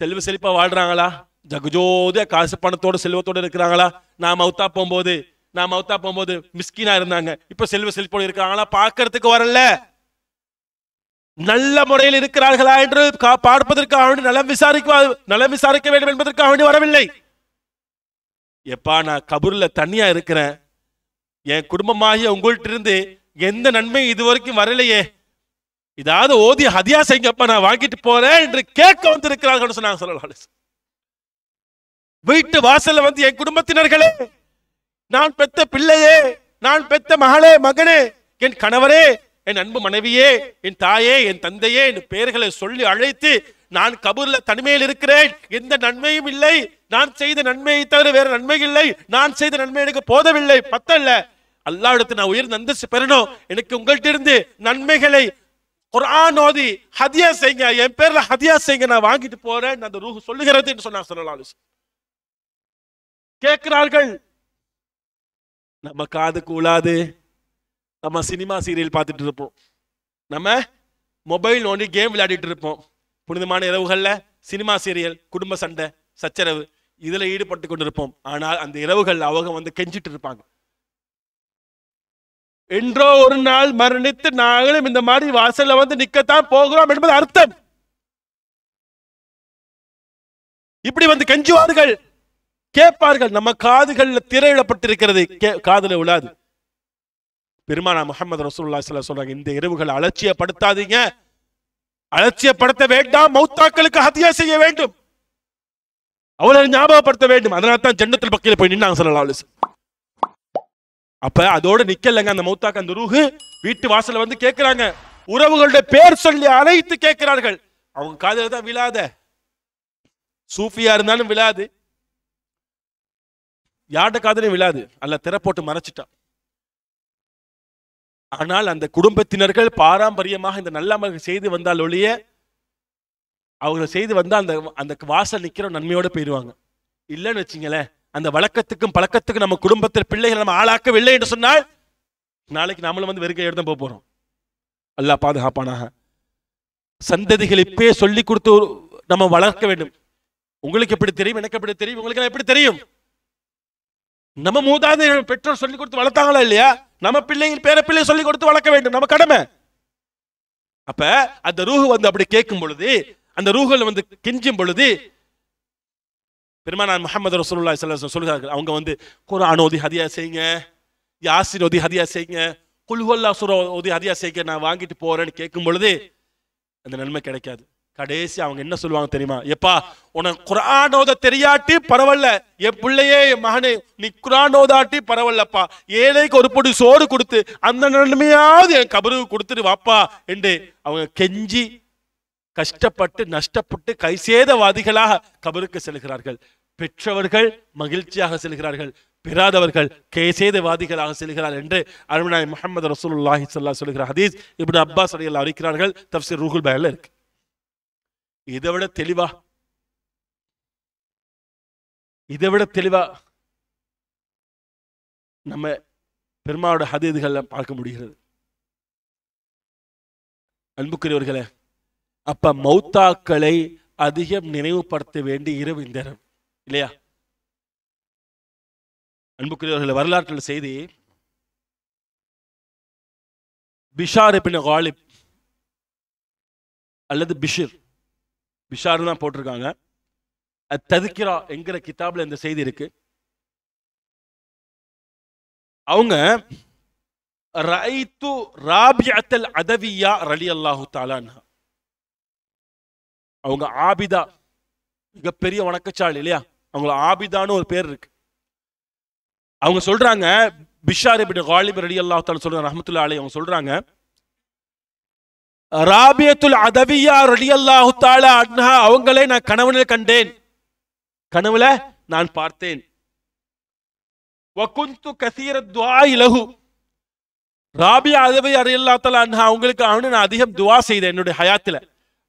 செல்வ செழிப்பா வாழ்றாங்களா ஜகுஜோதியா காசு பணத்தோட செல்வத்தோட இருக்கிறாங்களா நான் மௌத்தா போகும்போது நான் மௌத்தா போகும்போது மிஸ்கினா இருந்தாங்க இப்ப செல்வ செழிப்போடு இருக்காங்களா பார்க்கறதுக்கு வரல நல்ல முறையில் இருக்கிறார்களா என்று பார்ப்பதற்காக வேண்டி நலம் விசாரிக்க நலம் விசாரிக்க வேண்டும் என்பதற்காக வேண்டி வரவில்லை எப்பா நான் கபூர்ல தனியா இருக்கிறேன் என் குடும்பமாகிய உங்கள்கிட்ட இருந்து எந்த நன்மையும் இது வரைக்கும் வரலையே இதாவது ஓதிய ஹதியா செய்யப்பா நான் வாங்கிட்டு போறேன் என்று கேட்க வந்திருக்கிறார்கள் சொன்னாங்க வீட்டு வாசல்ல வந்து என் குடும்பத்தினர்களே நான் பெத்த பிள்ளையே நான் பெத்த மகளே மகனே என் கணவரே என் அன்பு மனைவியே என் தாயே என் தந்தையே என் பெயர்களை சொல்லி அழைத்து நான் கபூர்ல தனிமையில் இருக்கிறேன் எந்த நன்மையும் இல்லை நான் செய்த நன்மையை தவிர வேற நன்மை இல்லை நான் செய்த நன்மை எனக்கு போதவில்லை பத்தல்ல அல்லாவிடத்து நான் உயிர் நந்தசு பெறணும் எனக்கு உங்கள்கிட்ட இருந்து நன்மைகளை குரான் ஓதி ஹதியா செய்யுங்க என் பேர்ல ஹதியா செய்ய நான் வாங்கிட்டு போறேன் அந்த ரூஹு சொல்லுகிறது என்று சொன்னார் சொல்லலாம் கேட்கிறார்கள் நம்ம காது கூடாது நம்ம சினிமா சீரியல் பார்த்துட்டு இருப்போம் நம்ம மொபைல் நோண்டி கேம் விளையாடிட்டு இருப்போம் புனிதமான இரவுகளில் சினிமா சீரியல் குடும்ப சண்டை சச்சரவு இதில் ஈடுபட்டு கொண்டிருப்போம் ஆனால் அந்த இரவுகள் அவங்க வந்து கெஞ்சிட்டு இருப்பாங்க என்றோ ஒரு நாள் மரணித்து நாங்களும் இந்த மாதிரி வாசல்ல வந்து நிக்கத்தான் போகிறோம் என்பது அர்த்தம் இப்படி வந்து கெஞ்சுவார்கள் கேட்பார்கள் நம்ம காதுகள்ல திரையிடப்பட்டிருக்கிறது காதுல விழாது பெருமானா முகமது ரசூல்லா சில சொல்றாங்க இந்த இரவுகள் அலட்சியப்படுத்தாதீங்க அலட்சியப்படுத்த வேண்டாம் மௌத்தாக்களுக்கு ஹத்தியா செய்ய வேண்டும் அவ்வளவு ஞாபகப்படுத்த வேண்டும் அதனால தான் ஜன்னத்தில் பக்கையில் போய் நின்னாங்க சொல்லலாம் அப்ப அதோட நிக்கலங்க அந்த மௌத்தாக்கு அந்த ரூஹு வீட்டு வாசல்ல வந்து கேட்கிறாங்க உறவுகளுடைய பேர் சொல்லி அழைத்து கேட்கிறார்கள் அவங்க காதல தான் விழாத சூஃபியா இருந்தாலும் விழாது யார்ட காதலையும் விழாது அல்ல திற போட்டு மறைச்சிட்டான் ஆனால் அந்த குடும்பத்தினர்கள் பாரம்பரியமாக இந்த நல்ல அமல்கள் செய்து வந்தால் ஒழிய அவர்கள் செய்து வந்தால் அந்த அந்த வாசல் நிற்கிற நன்மையோடு போயிடுவாங்க இல்லைன்னு வச்சிங்களேன் அந்த வழக்கத்துக்கும் பழக்கத்துக்கும் நம்ம குடும்பத்தில் பிள்ளைகள் நம்ம ஆளாக்கவில்லை என்று சொன்னால் நாளைக்கு நாமளும் வந்து வெறுக்க எடுத்து போக போகிறோம் அல்லா பாதுகாப்பானாக சந்ததிகள் இப்பயே சொல்லி கொடுத்து நம்ம வளர்க்க வேண்டும் உங்களுக்கு எப்படி தெரியும் எனக்கு எப்படி தெரியும் உங்களுக்கு எப்படி தெரியும் நம்ம மூதாதையர்கள் பெற்றோர் சொல்லி கொடுத்து வளர்த்தாங்களா இல்லையா நம்ம பிள்ளைங்க பேர பிள்ளை சொல்லி கொடுத்து வளர்க்க வேண்டும் நம்ம கடமை அப்ப அந்த ரூஹு வந்து அப்படி கேட்கும் பொழுது அந்த ரூஹல் வந்து கெஞ்சும் பொழுது பெருமானார் முகமது ரசூல்லா சொல்லுகிறார்கள் அவங்க வந்து குரான் ஓதி ஹதியா செய்யுங்க யாசிர் ஓதி ஹதியா செய்யுங்க குல்ஹோல்லா சுர ஓதி ஹதியா செய்யுங்க நான் வாங்கிட்டு போறேன்னு கேட்கும் பொழுது அந்த நன்மை கிடைக்காது கடைசி அவங்க என்ன சொல்லுவாங்க தெரியுமா எப்பா உனக்கு குரானோத தெரியாட்டி பரவல்ல என் பிள்ளையே என் மகனே நீ குரானோதாட்டி பரவல்லப்பா பரவாயில்லப்பா ஏழைக்கு ஒரு பொடி சோறு கொடுத்து அந்த நன்மையாவது என் கபருக்கு கொடுத்துட்டு வாப்பா என்று அவங்க கெஞ்சி கஷ்டப்பட்டு நஷ்டப்பட்டு கைசேதவாதிகளாக கபருக்கு செல்கிறார்கள் பெற்றவர்கள் மகிழ்ச்சியாக செல்கிறார்கள் பெறாதவர்கள் கேசேதவாதிகளாக செல்கிறார் என்று அருமனாய் முகமது ரசூலுல்லாஹி சொல்லா சொல்கிறார் ஹதீஸ் இப்படி அப்பாஸ் அடையெல்லாம் அறிக்கிறார்கள் தப்சீர் ரூகுல் பயல இருக்கு இதை விட தெளிவா இதை விட தெளிவா நம்ம பெருமாவோட ஹதீதுகள்ல பார்க்க முடிகிறது அன்புக்குரியவர்களே அப்ப மௌத்தாக்களை அதிகம் நினைவுபடுத்த வேண்டிய இரவு இந்த இல்லையா அன்புக்குரியவர்கள் வரலாற்றில் செய்தி பிஷார் பின் அல்லது பிஷிர் பிஷார்னு தான் போட்டிருக்காங்க ததுக்கிறா என்கிற கிதாபில் இந்த செய்தி இருக்கு அவங்க ரைத்து ராபியத்தல் அதவியா ரலி அல்லாஹு தாலான்ஹா அவங்க ஆபிதா மிகப்பெரிய வணக்கச்சாள் இல்லையா அவங்கள ஆபிதான்னு ஒரு பேர் இருக்கு அவங்க சொல்றாங்க பிஷார் இப்படி காலிப் ரலி அல்லாஹு தாலா சொல்றாங்க ரஹமத்துல்லா அலி அவங்க சொல்றாங்க ராபியத்துல் அதவியா ரலியல்லாஹு தாலா அன்ஹா அவங்களை நான் கனவுல கண்டேன் கனவுல நான் பார்த்தேன் வகுந்து கசீர துவா இலகு ராபியா அதவி அரியல்லா தலா அன்ஹா அவங்களுக்கு அவனு நான் அதிகம் துவா செய்தேன் என்னுடைய ஹயாத்தில்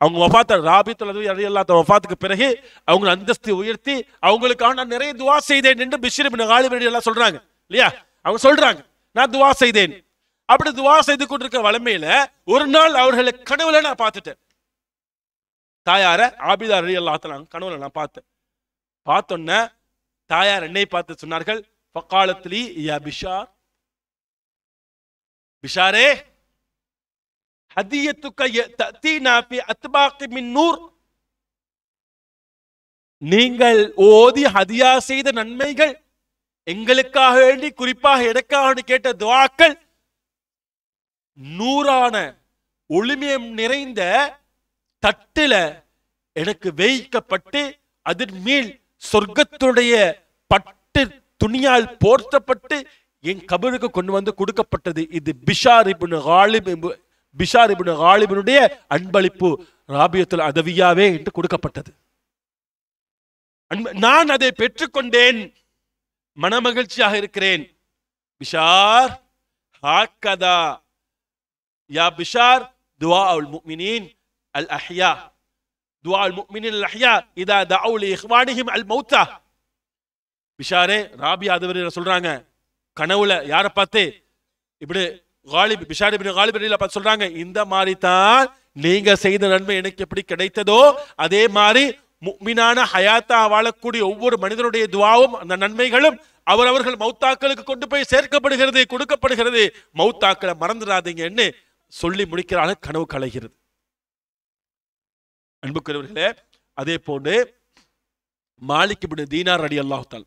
அவங்க வஃபாத்த ராபியத்துல் அதவி அரியல்லா வஃபாத்துக்கு பிறகு அவங்க அந்தஸ்து உயர்த்தி அவங்களுக்காக நான் நிறைய துவா செய்தேன் என்று பிஷ்ரிப் நகாலிபடி எல்லாம் சொல்றாங்க இல்லையா அவங்க சொல்றாங்க நான் துவா செய்தேன் அப்படி துவா செய்து கொண்டிருக்கிற வளமையில ஒரு நாள் அவர்களை கனவுல நான் பார்த்துட்டேன் தாயார ஆபிதார் அலி கனவுல நான் பார்த்தேன் பார்த்தோன்ன தாயார் என்னை பார்த்து சொன்னார்கள் பக்காலத்திலி யா பிஷார் பிஷாரே நீங்கள் ஓதி ஹதியா செய்த நன்மைகள் எங்களுக்காக வேண்டி குறிப்பாக எனக்காக கேட்ட துவாக்கள் நூறான ஒளிமியம் நிறைந்த தட்டில எனக்கு வேய்க்கப்பட்டு அதன் மேல் சொர்க்கத்துடைய பட்டு துணியால் போர்த்தப்பட்டு என் கபருக்கு கொண்டு வந்து கொடுக்கப்பட்டது இது பிஷார் இபுன் ஹாலிப் ஹாலிபினுடைய அன்பளிப்பு ராபியத்துல அதவியாவே என்று கொடுக்கப்பட்டது நான் அதை பெற்றுக்கொண்டேன் மனமகிழ்ச்சியாக இருக்கிறேன் பிஷார் ஹாக்கதா يا بشار دعاء المؤمنين الأحياء دعاء المؤمنين الأحياء إذا دعوا لإخوانهم الموتى பிஷாரே ராபி அதுவரையில சொல்றாங்க கனவுல யாரை பார்த்து இப்படி காலிப் பிஷார் غالب காலிப் பார்த்து சொல்றாங்க இந்த மாதிரி தான் நீங்க செய்த நன்மை எனக்கு எப்படி கிடைத்ததோ அதே மாதிரி முக்மினான ஹயாத்தா வாழக்கூடிய ஒவ்வொரு மனிதனுடைய துவாவும் அந்த நன்மைகளும் அவர் அவர்கள் மௌத்தாக்களுக்கு கொண்டு போய் சேர்க்கப்படுகிறது கொடுக்கப்படுகிறது மௌத்தாக்களை மறந்துடாதீங்கன்னு சொல்லி அளவு கனவு கலைகிறது அன்புக்குரியவர்களே அதே போன்று மாலிக் தீனார் அடி அல்லாஹுத்தால்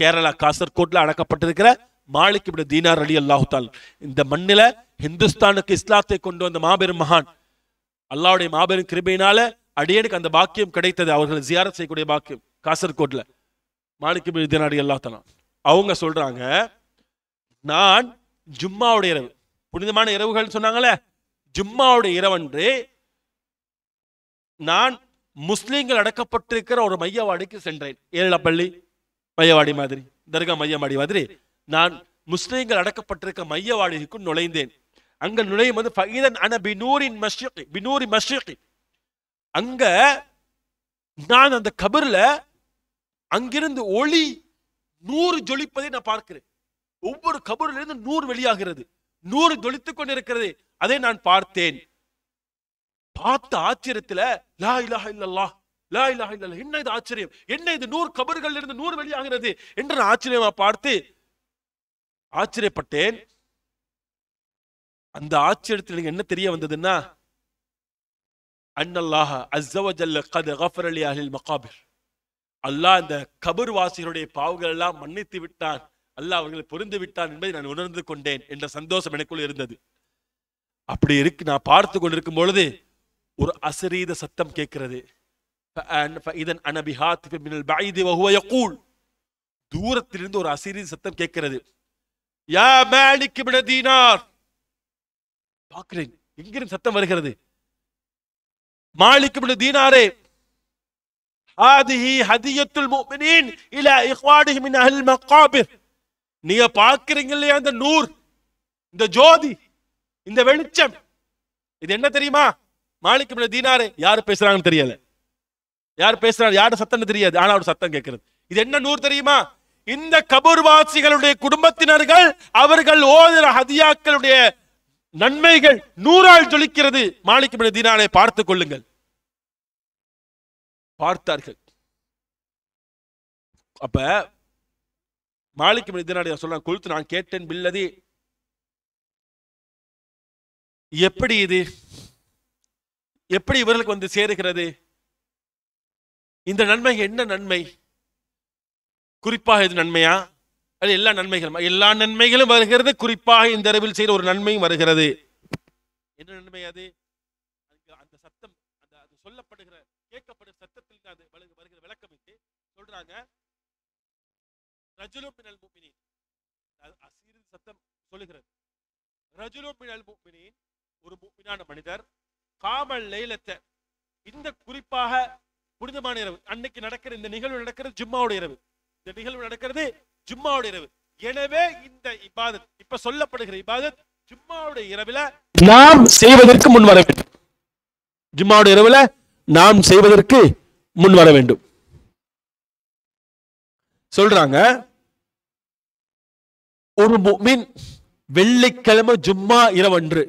கேரளா காசர்கோட்ல அடக்கப்பட்டிருக்கிற மாளிக்கு இப்படி தீனார் அடி அல்லாஹுத்தால் இந்த மண்ணில இந்துஸ்தானுக்கு இஸ்லாத்தை கொண்டு வந்த மாபெரும் மகான் அல்லாவுடைய மாபெரும் கிருபையினால அடியனுக்கு அந்த பாக்கியம் கிடைத்தது அவர்கள் ஜியாரத் செய்யக்கூடிய பாக்கியம் காசர்கோட்ல மாலிக் இப்படி தீனார் அடி அல்லாஹாலா அவங்க சொல்றாங்க நான் ஜும்மாவுடைய இரவு புனிதமான இரவுகள் சொன்னாங்களே ஜும்மாவுடைய இரவன்று நான் முஸ்லீம்கள் அடக்கப்பட்டிருக்கிற ஒரு மையவாடிக்கு சென்றேன் ஏழப்பள்ளி மையவாடி மாதிரி தர்கா மையவாடி மாதிரி நான் முஸ்லீம்கள் அடக்கப்பட்டிருக்க மையவாடிக்கு நுழைந்தேன் அங்க நுழையும் போது அன பினூரின் பினூரி மஸ்ஜித் அங்க நான் அந்த கபர்ல அங்கிருந்து ஒளி நூறு ஜொலிப்பதை நான் பார்க்கிறேன் ஒவ்வொரு கபரிலிருந்து நூறு வெளியாகிறது நூறு ஜொலித்துக் கொண்டிருக்கிறது அதை நான் பார்த்தேன் பார்த்த ஆச்சரியத்துல லா இலாஹ இல்லல்லா லா இலாஹ இல்லல்லா என்ன இது ஆச்சரியம் என்ன இது நூறு கபர்கள் இருந்து நூறு வெளியாகிறது என்று நான் ஆச்சரியமா பார்த்து ஆச்சரியப்பட்டேன் அந்த ஆச்சரியத்தில் என்ன தெரிய வந்ததுன்னா அன்னல்லாஹ அஸ்வஜல்ல கத கஃபர் அலி அலில் மகாபிர் அல்லாஹ் அந்த கபர் வாசிகளுடைய பாவங்கள் எல்லாம் மன்னித்து விட்டான் அல்லாஹ் அவர்களை பொருந்து விட்டான் என்பதை நான் உணர்ந்து கொண்டேன் என்ற சந்தோஷம் எனக்குள் இருந்தது அப்படி இருக்கு நான் பார்த்து கொண்டிருக்கும் பொழுது ஒரு அசரீத சத்தம் கேட்கிறது இதன் கூழ் தூரத்திலிருந்து ஒரு அசரீத சத்தம் கேட்கிறது யா தீனார் பார்க்கிறேன் எங்கிருந்து சத்தம் வருகிறது மாளிக்கு தீனாரே ஆதிஹி هدية المؤمنين إلى إخوانهم من நீங்க பாக்குறீங்க இல்லையா இந்த நூர் இந்த ஜோதி இந்த வெளிச்சம் இது என்ன தெரியுமா மாளிக்கு தீனாரு யாரு பேசுறாங்கன்னு தெரியல யார் பேசுறாரு யாரு சத்தம்னு தெரியாது ஆனா அவர் சத்தம் கேட்கறது இது என்ன நூறு தெரியுமா இந்த கபூர்வாசிகளுடைய குடும்பத்தினர்கள் அவர்கள் ஓதுற ஹதியாக்களுடைய நன்மைகள் நூறால் ஜொலிக்கிறது மாளிக்கு தீனாரை பார்த்துக் கொள்ளுங்கள் பார்த்தார்கள் அப்ப மாலிக் இதனாடி சொல்றான் கொழுத்து நான் கேட்டேன் பில்லதி எப்படி இது எப்படி இவர்களுக்கு வந்து சேருகிறது இந்த நன்மை என்ன நன்மை குறிப்பாக இது நன்மையா அது எல்லா நன்மைகளும் எல்லா நன்மைகளும் வருகிறது குறிப்பாக இந்த அளவில் செய்கிற ஒரு நன்மையும் வருகிறது என்ன நன்மை அது அந்த சத்தம் அந்த அது சொல்லப்படுகிற கேட்கப்படுகிற சத்தத்தில் அது வருகிற விளக்கமிட்டு சொல்றாங்க ரஜுலும் மினல் முக்மினின் சிறிது சத்தம் சொல்லுகிறது ரஜுலும் மினல் முக்மினின் ஒரு முக்மினான மனிதர் காமல் லைலத்தை இந்த குறிப்பாக புனிதமான இரவு அன்னைக்கு நடக்கிற இந்த நிகழ்வு நடக்கிறது ஜும்மாவோட இரவு இந்த நிகழ்வு நடக்கிறது ஜும்மாவோட இரவு எனவே இந்த இபாதத் இப்ப சொல்லப்படுகிற இபாதத் ஜும்மாவுடைய இரவுல நாம் செய்வதற்கு முன் வர வேண்டும் ஜும்மாவுடைய இரவுல நாம் செய்வதற்கு முன் வர வேண்டும் சொல்றாங்க ஒரு மின் வெள்ளிக்கிழமை ஜும்மா இரவன்று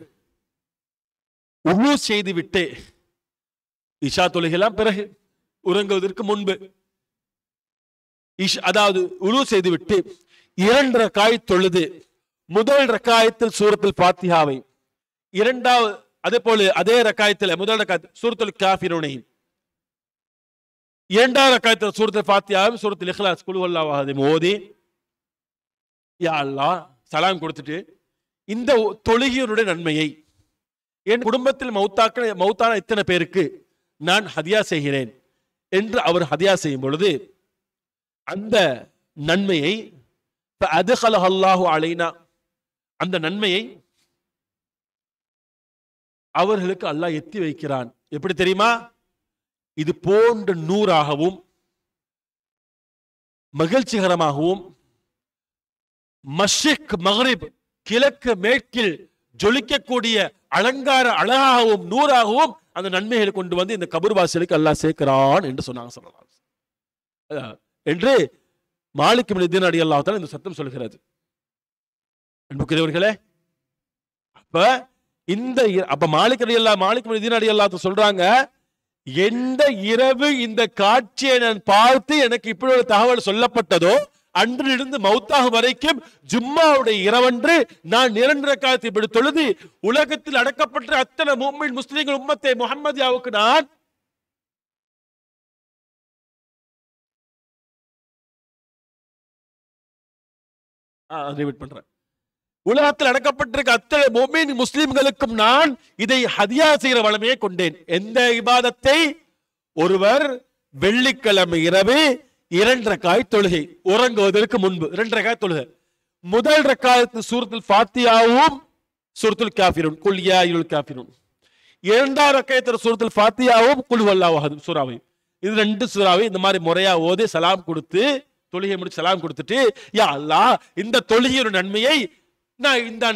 உழு செய்து விட்டு இஷா தொழுகலாம் பிறகு உறங்குவதற்கு முன்பு அதாவது உழு செய்து விட்டு இரண்டு ரக்காய் தொழுது முதல் ரக்காயத்தில் சூரத்தில் பாத்தியாவை இரண்டாவது அதே போல அதே ரக்காயத்தில் முதல் ரக்காயத்தில் சூரத்தில் காஃபிரோனையும் இரண்டாவது ரக்காயத்தில் சூரத்தில் பாத்தியாவும் சூரத்தில் இஹ்லாஸ் குழுவல்லாவாக மோதி யா அல்லா சலாம் கொடுத்துட்டு இந்த தொழுகியனுடைய நன்மையை என் குடும்பத்தில் மௌத்தாக்க மௌத்தான இத்தனை பேருக்கு நான் ஹதியா செய்கிறேன் என்று அவர் ஹதியா செய்யும் பொழுது அந்த நன்மையை அது ஹலஹல்லாஹு அலைனா அந்த நன்மையை அவர்களுக்கு அல்லாஹ் எத்தி வைக்கிறான் எப்படி தெரியுமா இது போன்ற நூறாகவும் மகிழ்ச்சிகரமாகவும் மஷிக் மஹ்ரிப் கிழக்கு மேற்கில் ஜொலிக்கக்கூடிய அலங்கார அழகாகவும் நூறாகவும் அந்த நன்மைகளை கொண்டு வந்து இந்த கபூர்வாசிகளுக்கு அல்லா சேர்க்கிறான் என்று சொன்னாங்க சொல்லலாம் என்று மாலிக் தின அடி அல்லாஹால இந்த சத்தம் சொல்கிறது அன்புக்குரியவர்களே அப்ப இந்த அப்ப மாலிக் அடி அல்லா மாலிக் தின அடி அல்லாத்த சொல்றாங்க எந்த இரவு இந்த காட்சியை நான் பார்த்து எனக்கு இப்படி ஒரு தகவல் சொல்லப்பட்டதோ அன்றிலிருந்து மௌத்தாக வரைக்கும் ஜும்மாவுடைய இரவன்று நான் இரண்டு ரக்காலத்தை இப்படி தொழுது உலகத்தில் அடக்கப்பட்ட அத்தனை மும்மின் முஸ்லீம்கள் உம்மத்தை முகமதியாவுக்கு நான் பண்றேன் உலகத்தில் அடக்கப்பட்டிருக்க அத்தனை மொமீன் முஸ்லிம்களுக்கும் நான் இதை ஹதியா செய்கிற வளமையை கொண்டேன் எந்த விவாதத்தை ஒருவர் வெள்ளிக்கிழமை இரவு இரண்டு காய் தொழுகை உறங்குவதற்கு முன்பு இரண்டு காய் தொழுகை முதல் ரக்காயத்து சூரத்தில் ஃபாத்தியாவும் சூரத்துல் காஃபிரும் குல்யா இல் காஃபிரும் இரண்டாவது ரக்காயத்தில் சூரத்தில் ஃபாத்தியாவும் குழுவல்லாவும் சூறாவையும் இது ரெண்டு சூறாவை இந்த மாதிரி முறையா ஓதி சலாம் கொடுத்து தொழுகை முடிச்சு சலாம் கொடுத்துட்டு யா அல்லா இந்த தொழுகையின் நன்மையை நான் இந்த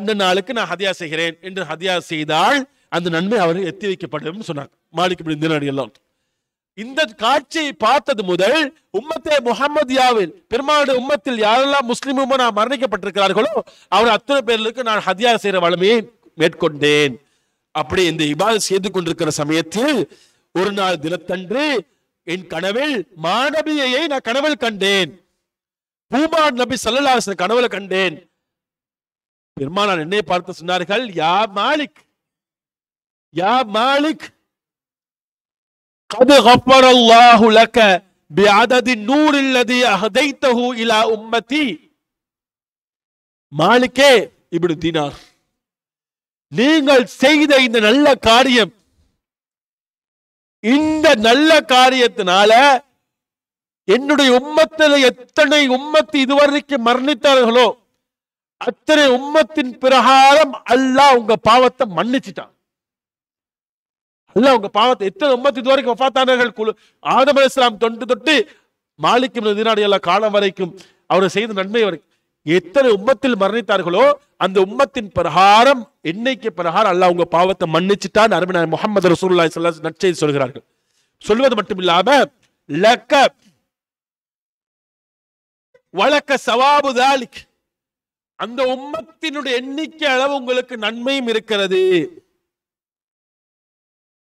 இந்த நாளுக்கு நான் ஹதியா செய்கிறேன் என்று ஹதியா செய்தால் அந்த நன்மை அவர்கள் எத்தி வைக்கப்படும் சொன்னாங்க மாலிக்கு இப்படி இந்த நாடு எல்லாம் இந்த காட்சியை பார்த்தது முதல் உம்மத்தே முகமது யாவில் பெருமாடு உம்மத்தில் யாரெல்லாம் முஸ்லிம் உம்மனா மரணிக்கப்பட்டிருக்கிறார்களோ அவர் அத்தனை பேர்களுக்கு நான் ஹதியார் செய்கிற வளமையை மேற்கொண்டேன் அப்படி இந்த இபால் செய்து கொண்டிருக்கிற சமயத்தில் ஒரு நாள் தினத்தன்று என் கனவில் மாணவியை நான் கனவில் கண்டேன் பூமா நபி சல்லாசன் கனவுல கண்டேன் பெருமானார் என்னை பார்த்து சொன்னார்கள் யா மாலிக் யா மாலிக் قد غفر الله لك بعدد النور الذي أهديته இலா உம்மதி மாலிக்கே இப்படி தினார் நீங்கள் செய்த இந்த நல்ல காரியம் இந்த நல்ல காரியத்தினால என்னுடைய உம்மத்தில் எத்தனை உம்மத்து இதுவரைக்கும் மரணித்தார்களோ அத்தனை உம்மத்தின் பிரகாரம் அல்லாஹ் உங்க பாவத்தை மன்னிச்சிட்டான் அல்ல உங்க பாவத்தை எத்தனை ஒன்பத்தி இது வரைக்கும் வஃத்தானர்கள் குழு ஆதம இஸ்லாம் தொண்டு தொட்டு மாலிக்கும் எதிரான காலம் வரைக்கும் அவர் செய்த நன்மை வரைக்கும் எத்தனை உம்மத்தில் மரணித்தார்களோ அந்த உம்மத்தின் பிரகாரம் எண்ணிக்கை பிரகாரம் அல்ல உங்க பாவத்தை மன்னிச்சுட்டான் அருமையான முகமது ரசூல்லாய் சொல்ல நற்செய்தி சொல்கிறார்கள் சொல்வது மட்டும் இல்லாம லக்க வழக்க சவாபு தாலிக் அந்த உம்மத்தினுடைய எண்ணிக்கை அளவு உங்களுக்கு நன்மையும் இருக்கிறது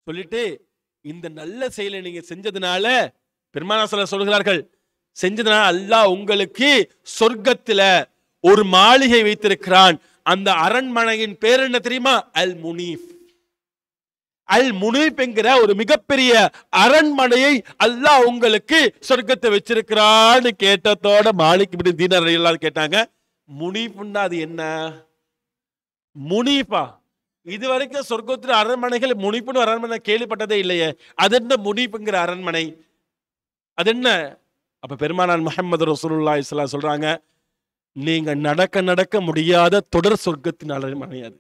சொல்லிட்டு இந்த நல்ல செயலை நீங்க செஞ்சதுனால பெருமானாசல சொல்கிறார்கள் செஞ்சதுனால அல்லாஹ் உங்களுக்கு சொர்க்கத்துல ஒரு மாளிகை வைத்திருக்கிறான் அந்த அரண்மனையின் பேர் என்ன தெரியுமா அல் முனீஃப் அல் முனீப் என்கிற ஒரு மிகப்பெரிய அரண்மனையை அல்லாஹ் உங்களுக்கு சொர்க்கத்தை வச்சிருக்கிறான்னு கேட்டதோட மாளிகை தீனர் கேட்டாங்க முனீப்னா அது என்ன முனீஃபா இதுவரைக்கும் சொர்க்கத்தில் அரண்மனைகள் முனிப்புன்னு அரண்மனை கேள்விப்பட்டதே இல்லையே அது என்ன முனிப்புங்கிற அரண்மனை அது என்ன அப்போ பெருமானார் முகமது ரசூலுல்லா இஸ்லா சொல்கிறாங்க நீங்கள் நடக்க நடக்க முடியாத தொடர் சொர்க்கத்தின் அரண்மனை அது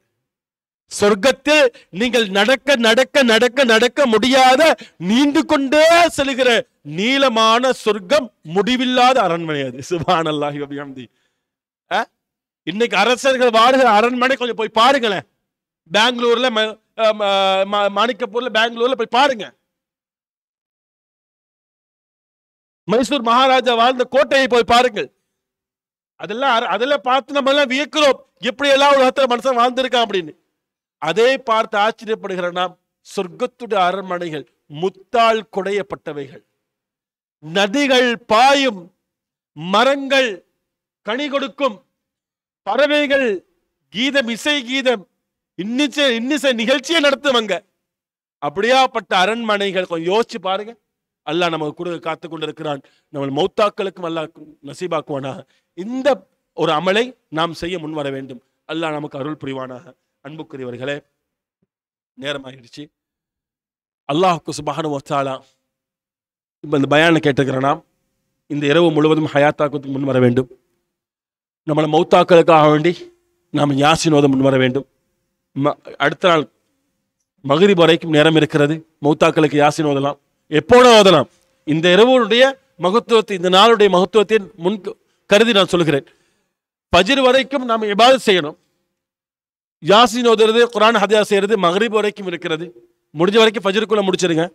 சொர்க்கத்தில் நீங்கள் நடக்க நடக்க நடக்க நடக்க முடியாத நீண்டு கொண்டே செல்கிற நீளமான சொர்க்கம் முடிவில்லாத அரண்மனை அது சுபான் அல்லாஹி இன்னைக்கு அரசர்கள் வாடுகிற அரண்மனை கொஞ்சம் போய் பாருங்களேன் பெங்களூரில் மாணிக்கப்பூரில் பெங்களூரில் போய் பாருங்க மைசூர் மகாராஜா வாழ்ந்த கோட்டையை போய் பாருங்கள் அதெல்லாம் அதெல்லாம் பார்த்து நம்ம எல்லாம் வியக்கிறோம் எப்படி எல்லாம் உலகத்தில் மனுஷன் வாழ்ந்திருக்கான் அப்படின்னு அதே பார்த்து ஆச்சரியப்படுகிற நாம் சொர்க்கத்துடைய அரண்மனைகள் முத்தால் குடையப்பட்டவைகள் நதிகள் பாயும் மரங்கள் கனி கொடுக்கும் பறவைகள் கீதம் இசை கீதம் இன்னிச்ச இன்னிச நிகழ்ச்சியை நடத்துவங்க அப்படியாப்பட்ட அரண்மனைகள் கொஞ்சம் யோசிச்சு பாருங்க அல்லாஹ் நமக்கு கூட காத்து கொண்டிருக்கிறான் இருக்கிறான் நம்ம மௌத்தாக்களுக்கும் அல்லாஹ் நசீபாக்குவானாக இந்த ஒரு அமலை நாம் செய்ய முன்வர வேண்டும் அல்லாஹ் நமக்கு அருள் புரிவானாக அன்புக்குரியவர்களே ஆயிடுச்சு அல்லாஹுக்கு சுபஹானு வச்சாலா இப்போ இந்த பயானை கேட்டுக்கிறேன்னா இந்த இரவு முழுவதும் ஹயாத்தாக்கத்துக்கு முன் வர வேண்டும் நம்மளை மௌத்தாக்களுக்காக வேண்டி நாம் யாசினோதம் முன்வர வேண்டும் அடுத்த நாள் மகிரி வரைக்கும் நேரம் இருக்கிறது மௌத்தாக்களுக்கு யாசின் ஓதலாம் எப்போட ஓதலாம் இந்த இரவுடைய மகத்துவத்தை இந்த நாளுடைய மகத்துவத்தை முன் கருதி நான் சொல்கிறேன் பஜிர் வரைக்கும் நாம் எவ்வாறு செய்யணும் யாசின் ஓதுறது குரான் ஹதியா செய்கிறது மகரிப் வரைக்கும் இருக்கிறது முடிஞ்ச வரைக்கும் பஜிருக்குள்ள முடிச்சிருங்க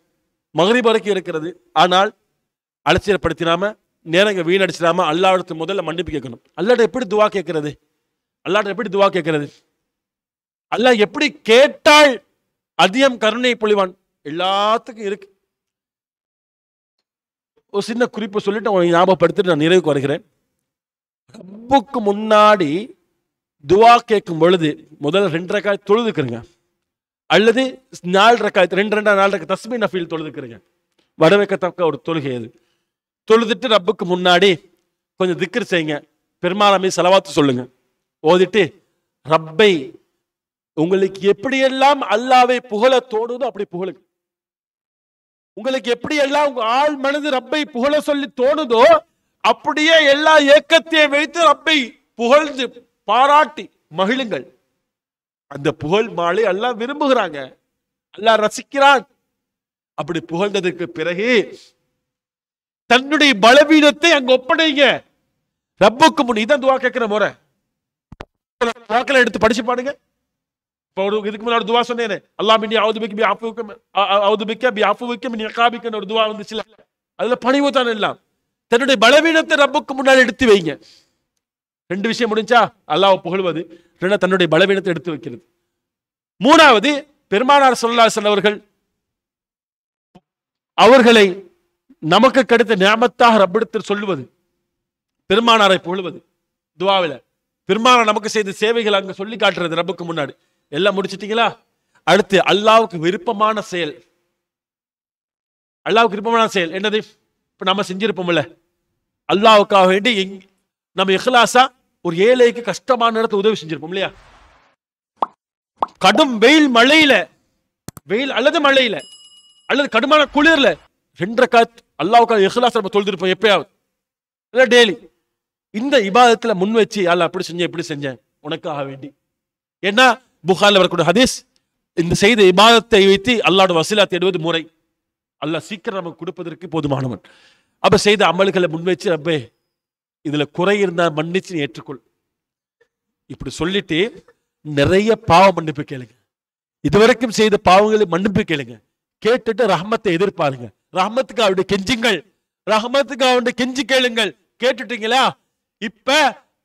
மகரிப் வரைக்கும் இருக்கிறது ஆனால் அலட்சியப்படுத்தினாம நேரங்க வீணடிச்சிடாம அல்லாவிடத்து முதல்ல மன்னிப்பு கேட்கணும் அல்லாட்ட எப்படி துவா கேட்கறது அல்லாட்ட எப்படி துவா கேட்கறது அல்ல எப்படி கேட்டால் அதிகம் கருணை பொழிவான் எல்லாத்துக்கும் இருக்கு ஒரு சின்ன குறிப்பு சொல்லிட்டு உங்களை ஞாபகப்படுத்திட்டு நான் நிறைவுக்கு வருகிறேன் ரப்புக்கு முன்னாடி துவா கேட்கும் பொழுது முதல்ல ரெண்டு ரக்காய் தொழுதுக்குறங்க அல்லது நாலு ரக்காய் ரெண்டு ரெண்டா நாலு ரக்க தஸ்மி நஃபீல் தொழுதுக்குறங்க வரவேற்கத்தக்க ஒரு தொழுகை அது தொழுதுட்டு ரப்புக்கு முன்னாடி கொஞ்சம் திக்கர் செய்யுங்க பெருமாளமே செலவாத்து சொல்லுங்க ஓதிட்டு ரப்பை உங்களுக்கு எப்படியெல்லாம் அல்லாவை புகழ தோணுதோ அப்படி புகழுங்க உங்களுக்கு எப்படியெல்லாம் உங்க ஆள் மனது ரப்பை புகழ சொல்லி தோணுதோ அப்படியே எல்லா இயக்கத்தையும் வைத்து ரப்பை புகழ்ந்து பாராட்டி மகிழுங்கள் அந்த புகழ் மாலை எல்லாம் விரும்புகிறாங்க எல்லாம் ரசிக்கிறான் அப்படி புகழ்ந்ததுக்கு பிறகு தன்னுடைய பலவீனத்தை அங்க ஒப்படைங்க ரப்புக்கு முன் இதான் துவா கேட்கிற முறை எடுத்து படிச்சு பாடுங்க இப்போ ஒரு இதுக்கு முன்னாடி துவா சொன்னேன் அல்லா மினி அவுதுபிக்கு பி அஃபுக்கும் அவுதுபிக்க பி அஃபுவிக்கும் நிகாபிக்கன்னு ஒரு துவா வந்துச்சுல அதில் பணிவு தான் எல்லாம் தன்னுடைய பலவீனத்தை ரப்புக்கு முன்னாடி எடுத்து வைங்க ரெண்டு விஷயம் முடிஞ்சா அல்லாவை புகழ்வது ரெண்டு தன்னுடைய பலவீனத்தை எடுத்து வைக்கிறது மூணாவது பெருமானார் சொல்லா செல்லவர்கள் அவர்களை நமக்கு கிடைத்த ஞாபத்தாக ரப்பிடத்தில் சொல்லுவது பெருமானாரை புகழ்வது துவாவில் பெருமானார் நமக்கு செய்த சேவைகள் அங்கே சொல்லி காட்டுறது ரப்புக்கு முன்னாடி எல்லாம் முடிச்சிட்டீங்களா அடுத்து அல்லாவுக்கு விருப்பமான செயல் அல்லாவுக்கு விருப்பமான செயல் என்னது இப்போ நம்ம செஞ்சிருப்போம்ல அல்லாவுக்காக வேண்டி எங் நம்ம இஹ்லாசா ஒரு ஏழைக்கு கஷ்டமான இடத்துல உதவி செஞ்சிருப்போம் இல்லையா கடும் வெயில் மழையில வெயில் அல்லது மழையில அல்லது கடுமான குளிர்ல ரெண்டரை காத்து அல்லாவுக்காக எஹ்லாசா நம்ம தொழுதிருப்போம் எப்பயாவது இல்லை டெய்லி இந்த இபாதத்தில் முன் வச்சு அல்ல அப்படி செஞ்சேன் இப்படி செஞ்சேன் உனக்காக வேண்டி ஏன்னா புகாரில் வரக்கூடிய ஹதீஸ் இந்த செய்த இபாதத்தை வைத்து அல்லாட வசூலா தேடுவது முறை அல்ல சீக்கிரம் நமக்கு கொடுப்பதற்கு போதுமானவன் அப்போ செய்த அமல்களை முன்வைச்சு ரப்பே இதில் குறை இருந்தால் மன்னிச்சு ஏற்றுக்கொள் இப்படி சொல்லிட்டு நிறைய பாவ மன்னிப்பு கேளுங்க இதுவரைக்கும் செய்த பாவங்களை மன்னிப்பு கேளுங்க கேட்டுட்டு ரஹமத்தை எதிர்பாருங்க ரஹமத்துக்கு அவருடைய கெஞ்சுங்கள் ரஹமத்துக்கு அவருடைய கெஞ்சு கேளுங்கள் கேட்டுட்டீங்களா இப்ப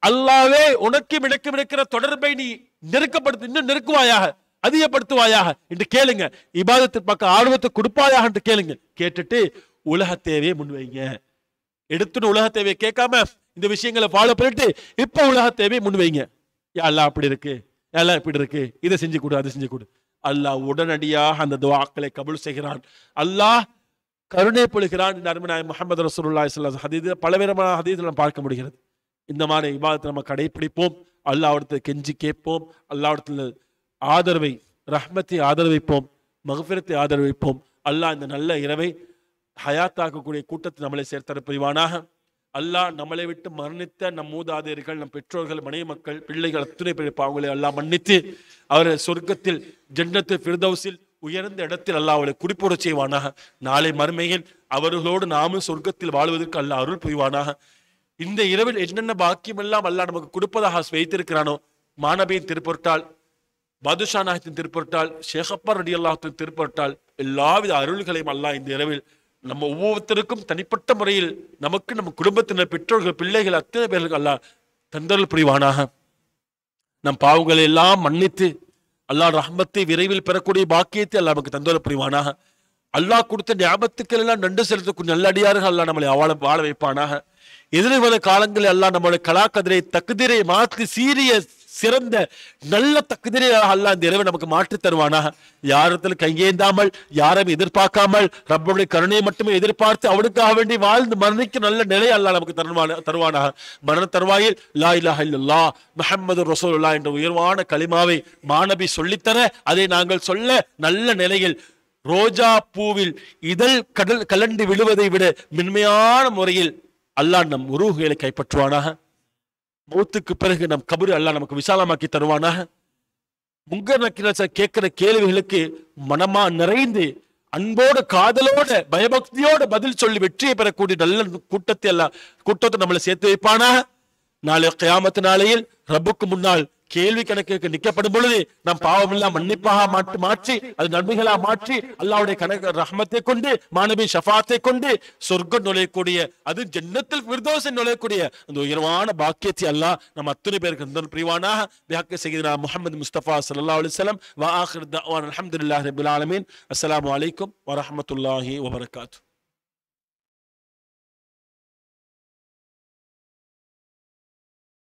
அல்லாவே உனக்கும் எனக்கும் இருக்கிற தொடர்பை நீ நெருக்கப்படுத்து இன்னும் நெருக்குவாயாக அதிகப்படுத்துவாயாக என்று கேளுங்க இபாதத்து பக்கம் ஆர்வத்தை கொடுப்பாயாக என்று கேளுங்க கேட்டுட்டு உலக தேவையை முன்வைங்க எடுத்துன்னு உலக தேவையை கேட்காம இந்த விஷயங்களை ஃபாலோ பண்ணிட்டு இப்போ உலக தேவையை முன்வைங்க எல்லாம் அப்படி இருக்கு எல்லாம் இப்படி இருக்கு இதை செஞ்சு கொடு அதை செஞ்சு கொடு அல்லாஹ் உடனடியாக அந்த துவாக்களை கபுல் செய்கிறான் அல்லாஹ் கருணை பொழுகிறான் நர்மநாய முகமது ரசூல்லா ஹதீது பலவிதமான ஹதீதில் நம்ம பார்க்க முடிகிறது இந்த மாதிரி விவாதத்தை நம்ம கடைபிடிப்போம் அல்லாவிடத்தில் கெஞ்சி கேட்போம் அல்லாவிடத்தில் ஆதரவை ரஹ்மத்தை ஆதரவைப்போம் மகஃபிரத்தை ஆதரவைப்போம் அல்லாஹ் இந்த நல்ல இரவை ஹயாத்தாக்கக்கூடிய கூட்டத்தை நம்மளை சேர்த்தர புரிவானாக அல்லாஹ் நம்மளை விட்டு மரணித்த நம் மூதாதையர்கள் நம் பெற்றோர்கள் மனைவி மக்கள் பிள்ளைகள் அத்துணை பிறப்பு அவங்களை எல்லாம் மன்னித்து அவரை சொர்க்கத்தில் ஜென்னத்து ஃபிர்தௌசில் உயர்ந்த இடத்தில் அல்லா அவளை குறிப்புற செய்வானாக நாளை மறுமையில் அவர்களோடு நாமும் சொர்க்கத்தில் வாழ்வதற்கு அல்லா அருள் புரிவானாக இந்த இரவில் என்னென்ன பாக்கியமெல்லாம் அல்லா நமக்கு கொடுப்பதாக வைத்திருக்கிறானோ மாணவியின் திருப்பொருட்டால் பதுஷா நாயத்தின் திருப்பொருட்டால் ஷேகப்பர் ரடி அல்லாஹத்தின் திருப்பொருட்டால் எல்லாவித அருள்களையும் அல்லா இந்த இரவில் நம்ம ஒவ்வொருத்தருக்கும் தனிப்பட்ட முறையில் நமக்கு நம்ம குடும்பத்தினர் பெற்றோர்கள் பிள்ளைகள் அத்தனை பேர்கள் அல்லா தந்தர்கள் புரிவானாக நம் பாவங்களை எல்லாம் மன்னித்து அல்லாஹ் ரஹமத்தை விரைவில் பெறக்கூடிய பாக்கியத்தை அல்லா நமக்கு தந்தோல புரிவானாக அல்லாஹ் கொடுத்த ஞாபகத்துக்கள் எல்லாம் நண்டு செலுத்தக்கூடிய நல்ல அல்லா அல்லாஹ் நம்மளை வாழ வாழ வைப்பானாக எதிர்வர காலங்கள் எல்லாம் நம்மளுடைய கலாக்கதிரை தகுதிரை மாற்றி சீரிய சிறந்த நல்ல தக்குதிரை அல்ல அந்த இரவை நமக்கு மாற்றி தருவானா யாரத்தில் கையேந்தாமல் யாரும் எதிர்பார்க்காமல் ரப்பனுடைய கருணையை மட்டுமே எதிர்பார்த்து அவனுக்காக வேண்டி வாழ்ந்து மரணிக்க நல்ல நிலை அல்ல நமக்கு தருவான தருவானா மரண தருவாயில் லா இல்லாஹ் இல்லா முஹம்மது ரசூல்லா என்ற உயர்வான களிமாவை மாணவி சொல்லித்தர அதை நாங்கள் சொல்ல நல்ல நிலையில் ரோஜா பூவில் இதழ் கடல் கலண்டு விழுவதை விட மென்மையான முறையில் அல்லாஹ் நம் உருவுகளை கைப்பற்றுவானாக மூத்துக்கு பிறகு நம் கபரு அல்லாஹ் நமக்கு விசாலமாக்கி தருவானாக முங்கர் நக்கிரச கேட்கிற கேள்விகளுக்கு மனமா நிறைந்து அன்போட காதலோட பயபக்தியோட பதில் சொல்லி வெற்றியை பெறக்கூடிய நல்ல கூட்டத்தை எல்லாம் கூட்டத்தை நம்மளை சேர்த்து வைப்பானா நாளை கயாமத்து நாளையில் ரப்புக்கு முன்னால் கேள்வி கணக்குக்கு நிக்கப்படும் பொழுது நாம் எல்லாம் மன்னிப்பாக மாற்றி மாற்றி அது நன்மைகளா மாற்றி அல்லாவுடைய கணக்கு ரஹமத்தை கொண்டு மாணவி ஷஃபாத்தை கொண்டு சொர்க்க நுழையக்கூடிய அது ஜன்னத்தில் விருதோசை நுழையக்கூடிய அந்த உயர்வான பாக்கியத்தை அல்லாஹ் நம் அத்தனை பேருக்கு பிரிவானாக பியாக்க செய்கிறா முகமது முஸ்தபா சல்லா அலிஸ்லாம் வா ஆஹிர் தவான் அலமதுல்லாஹ் அஸ்லாம் வலைக்கம் வரமத்துல்லாஹி வபர்காத்து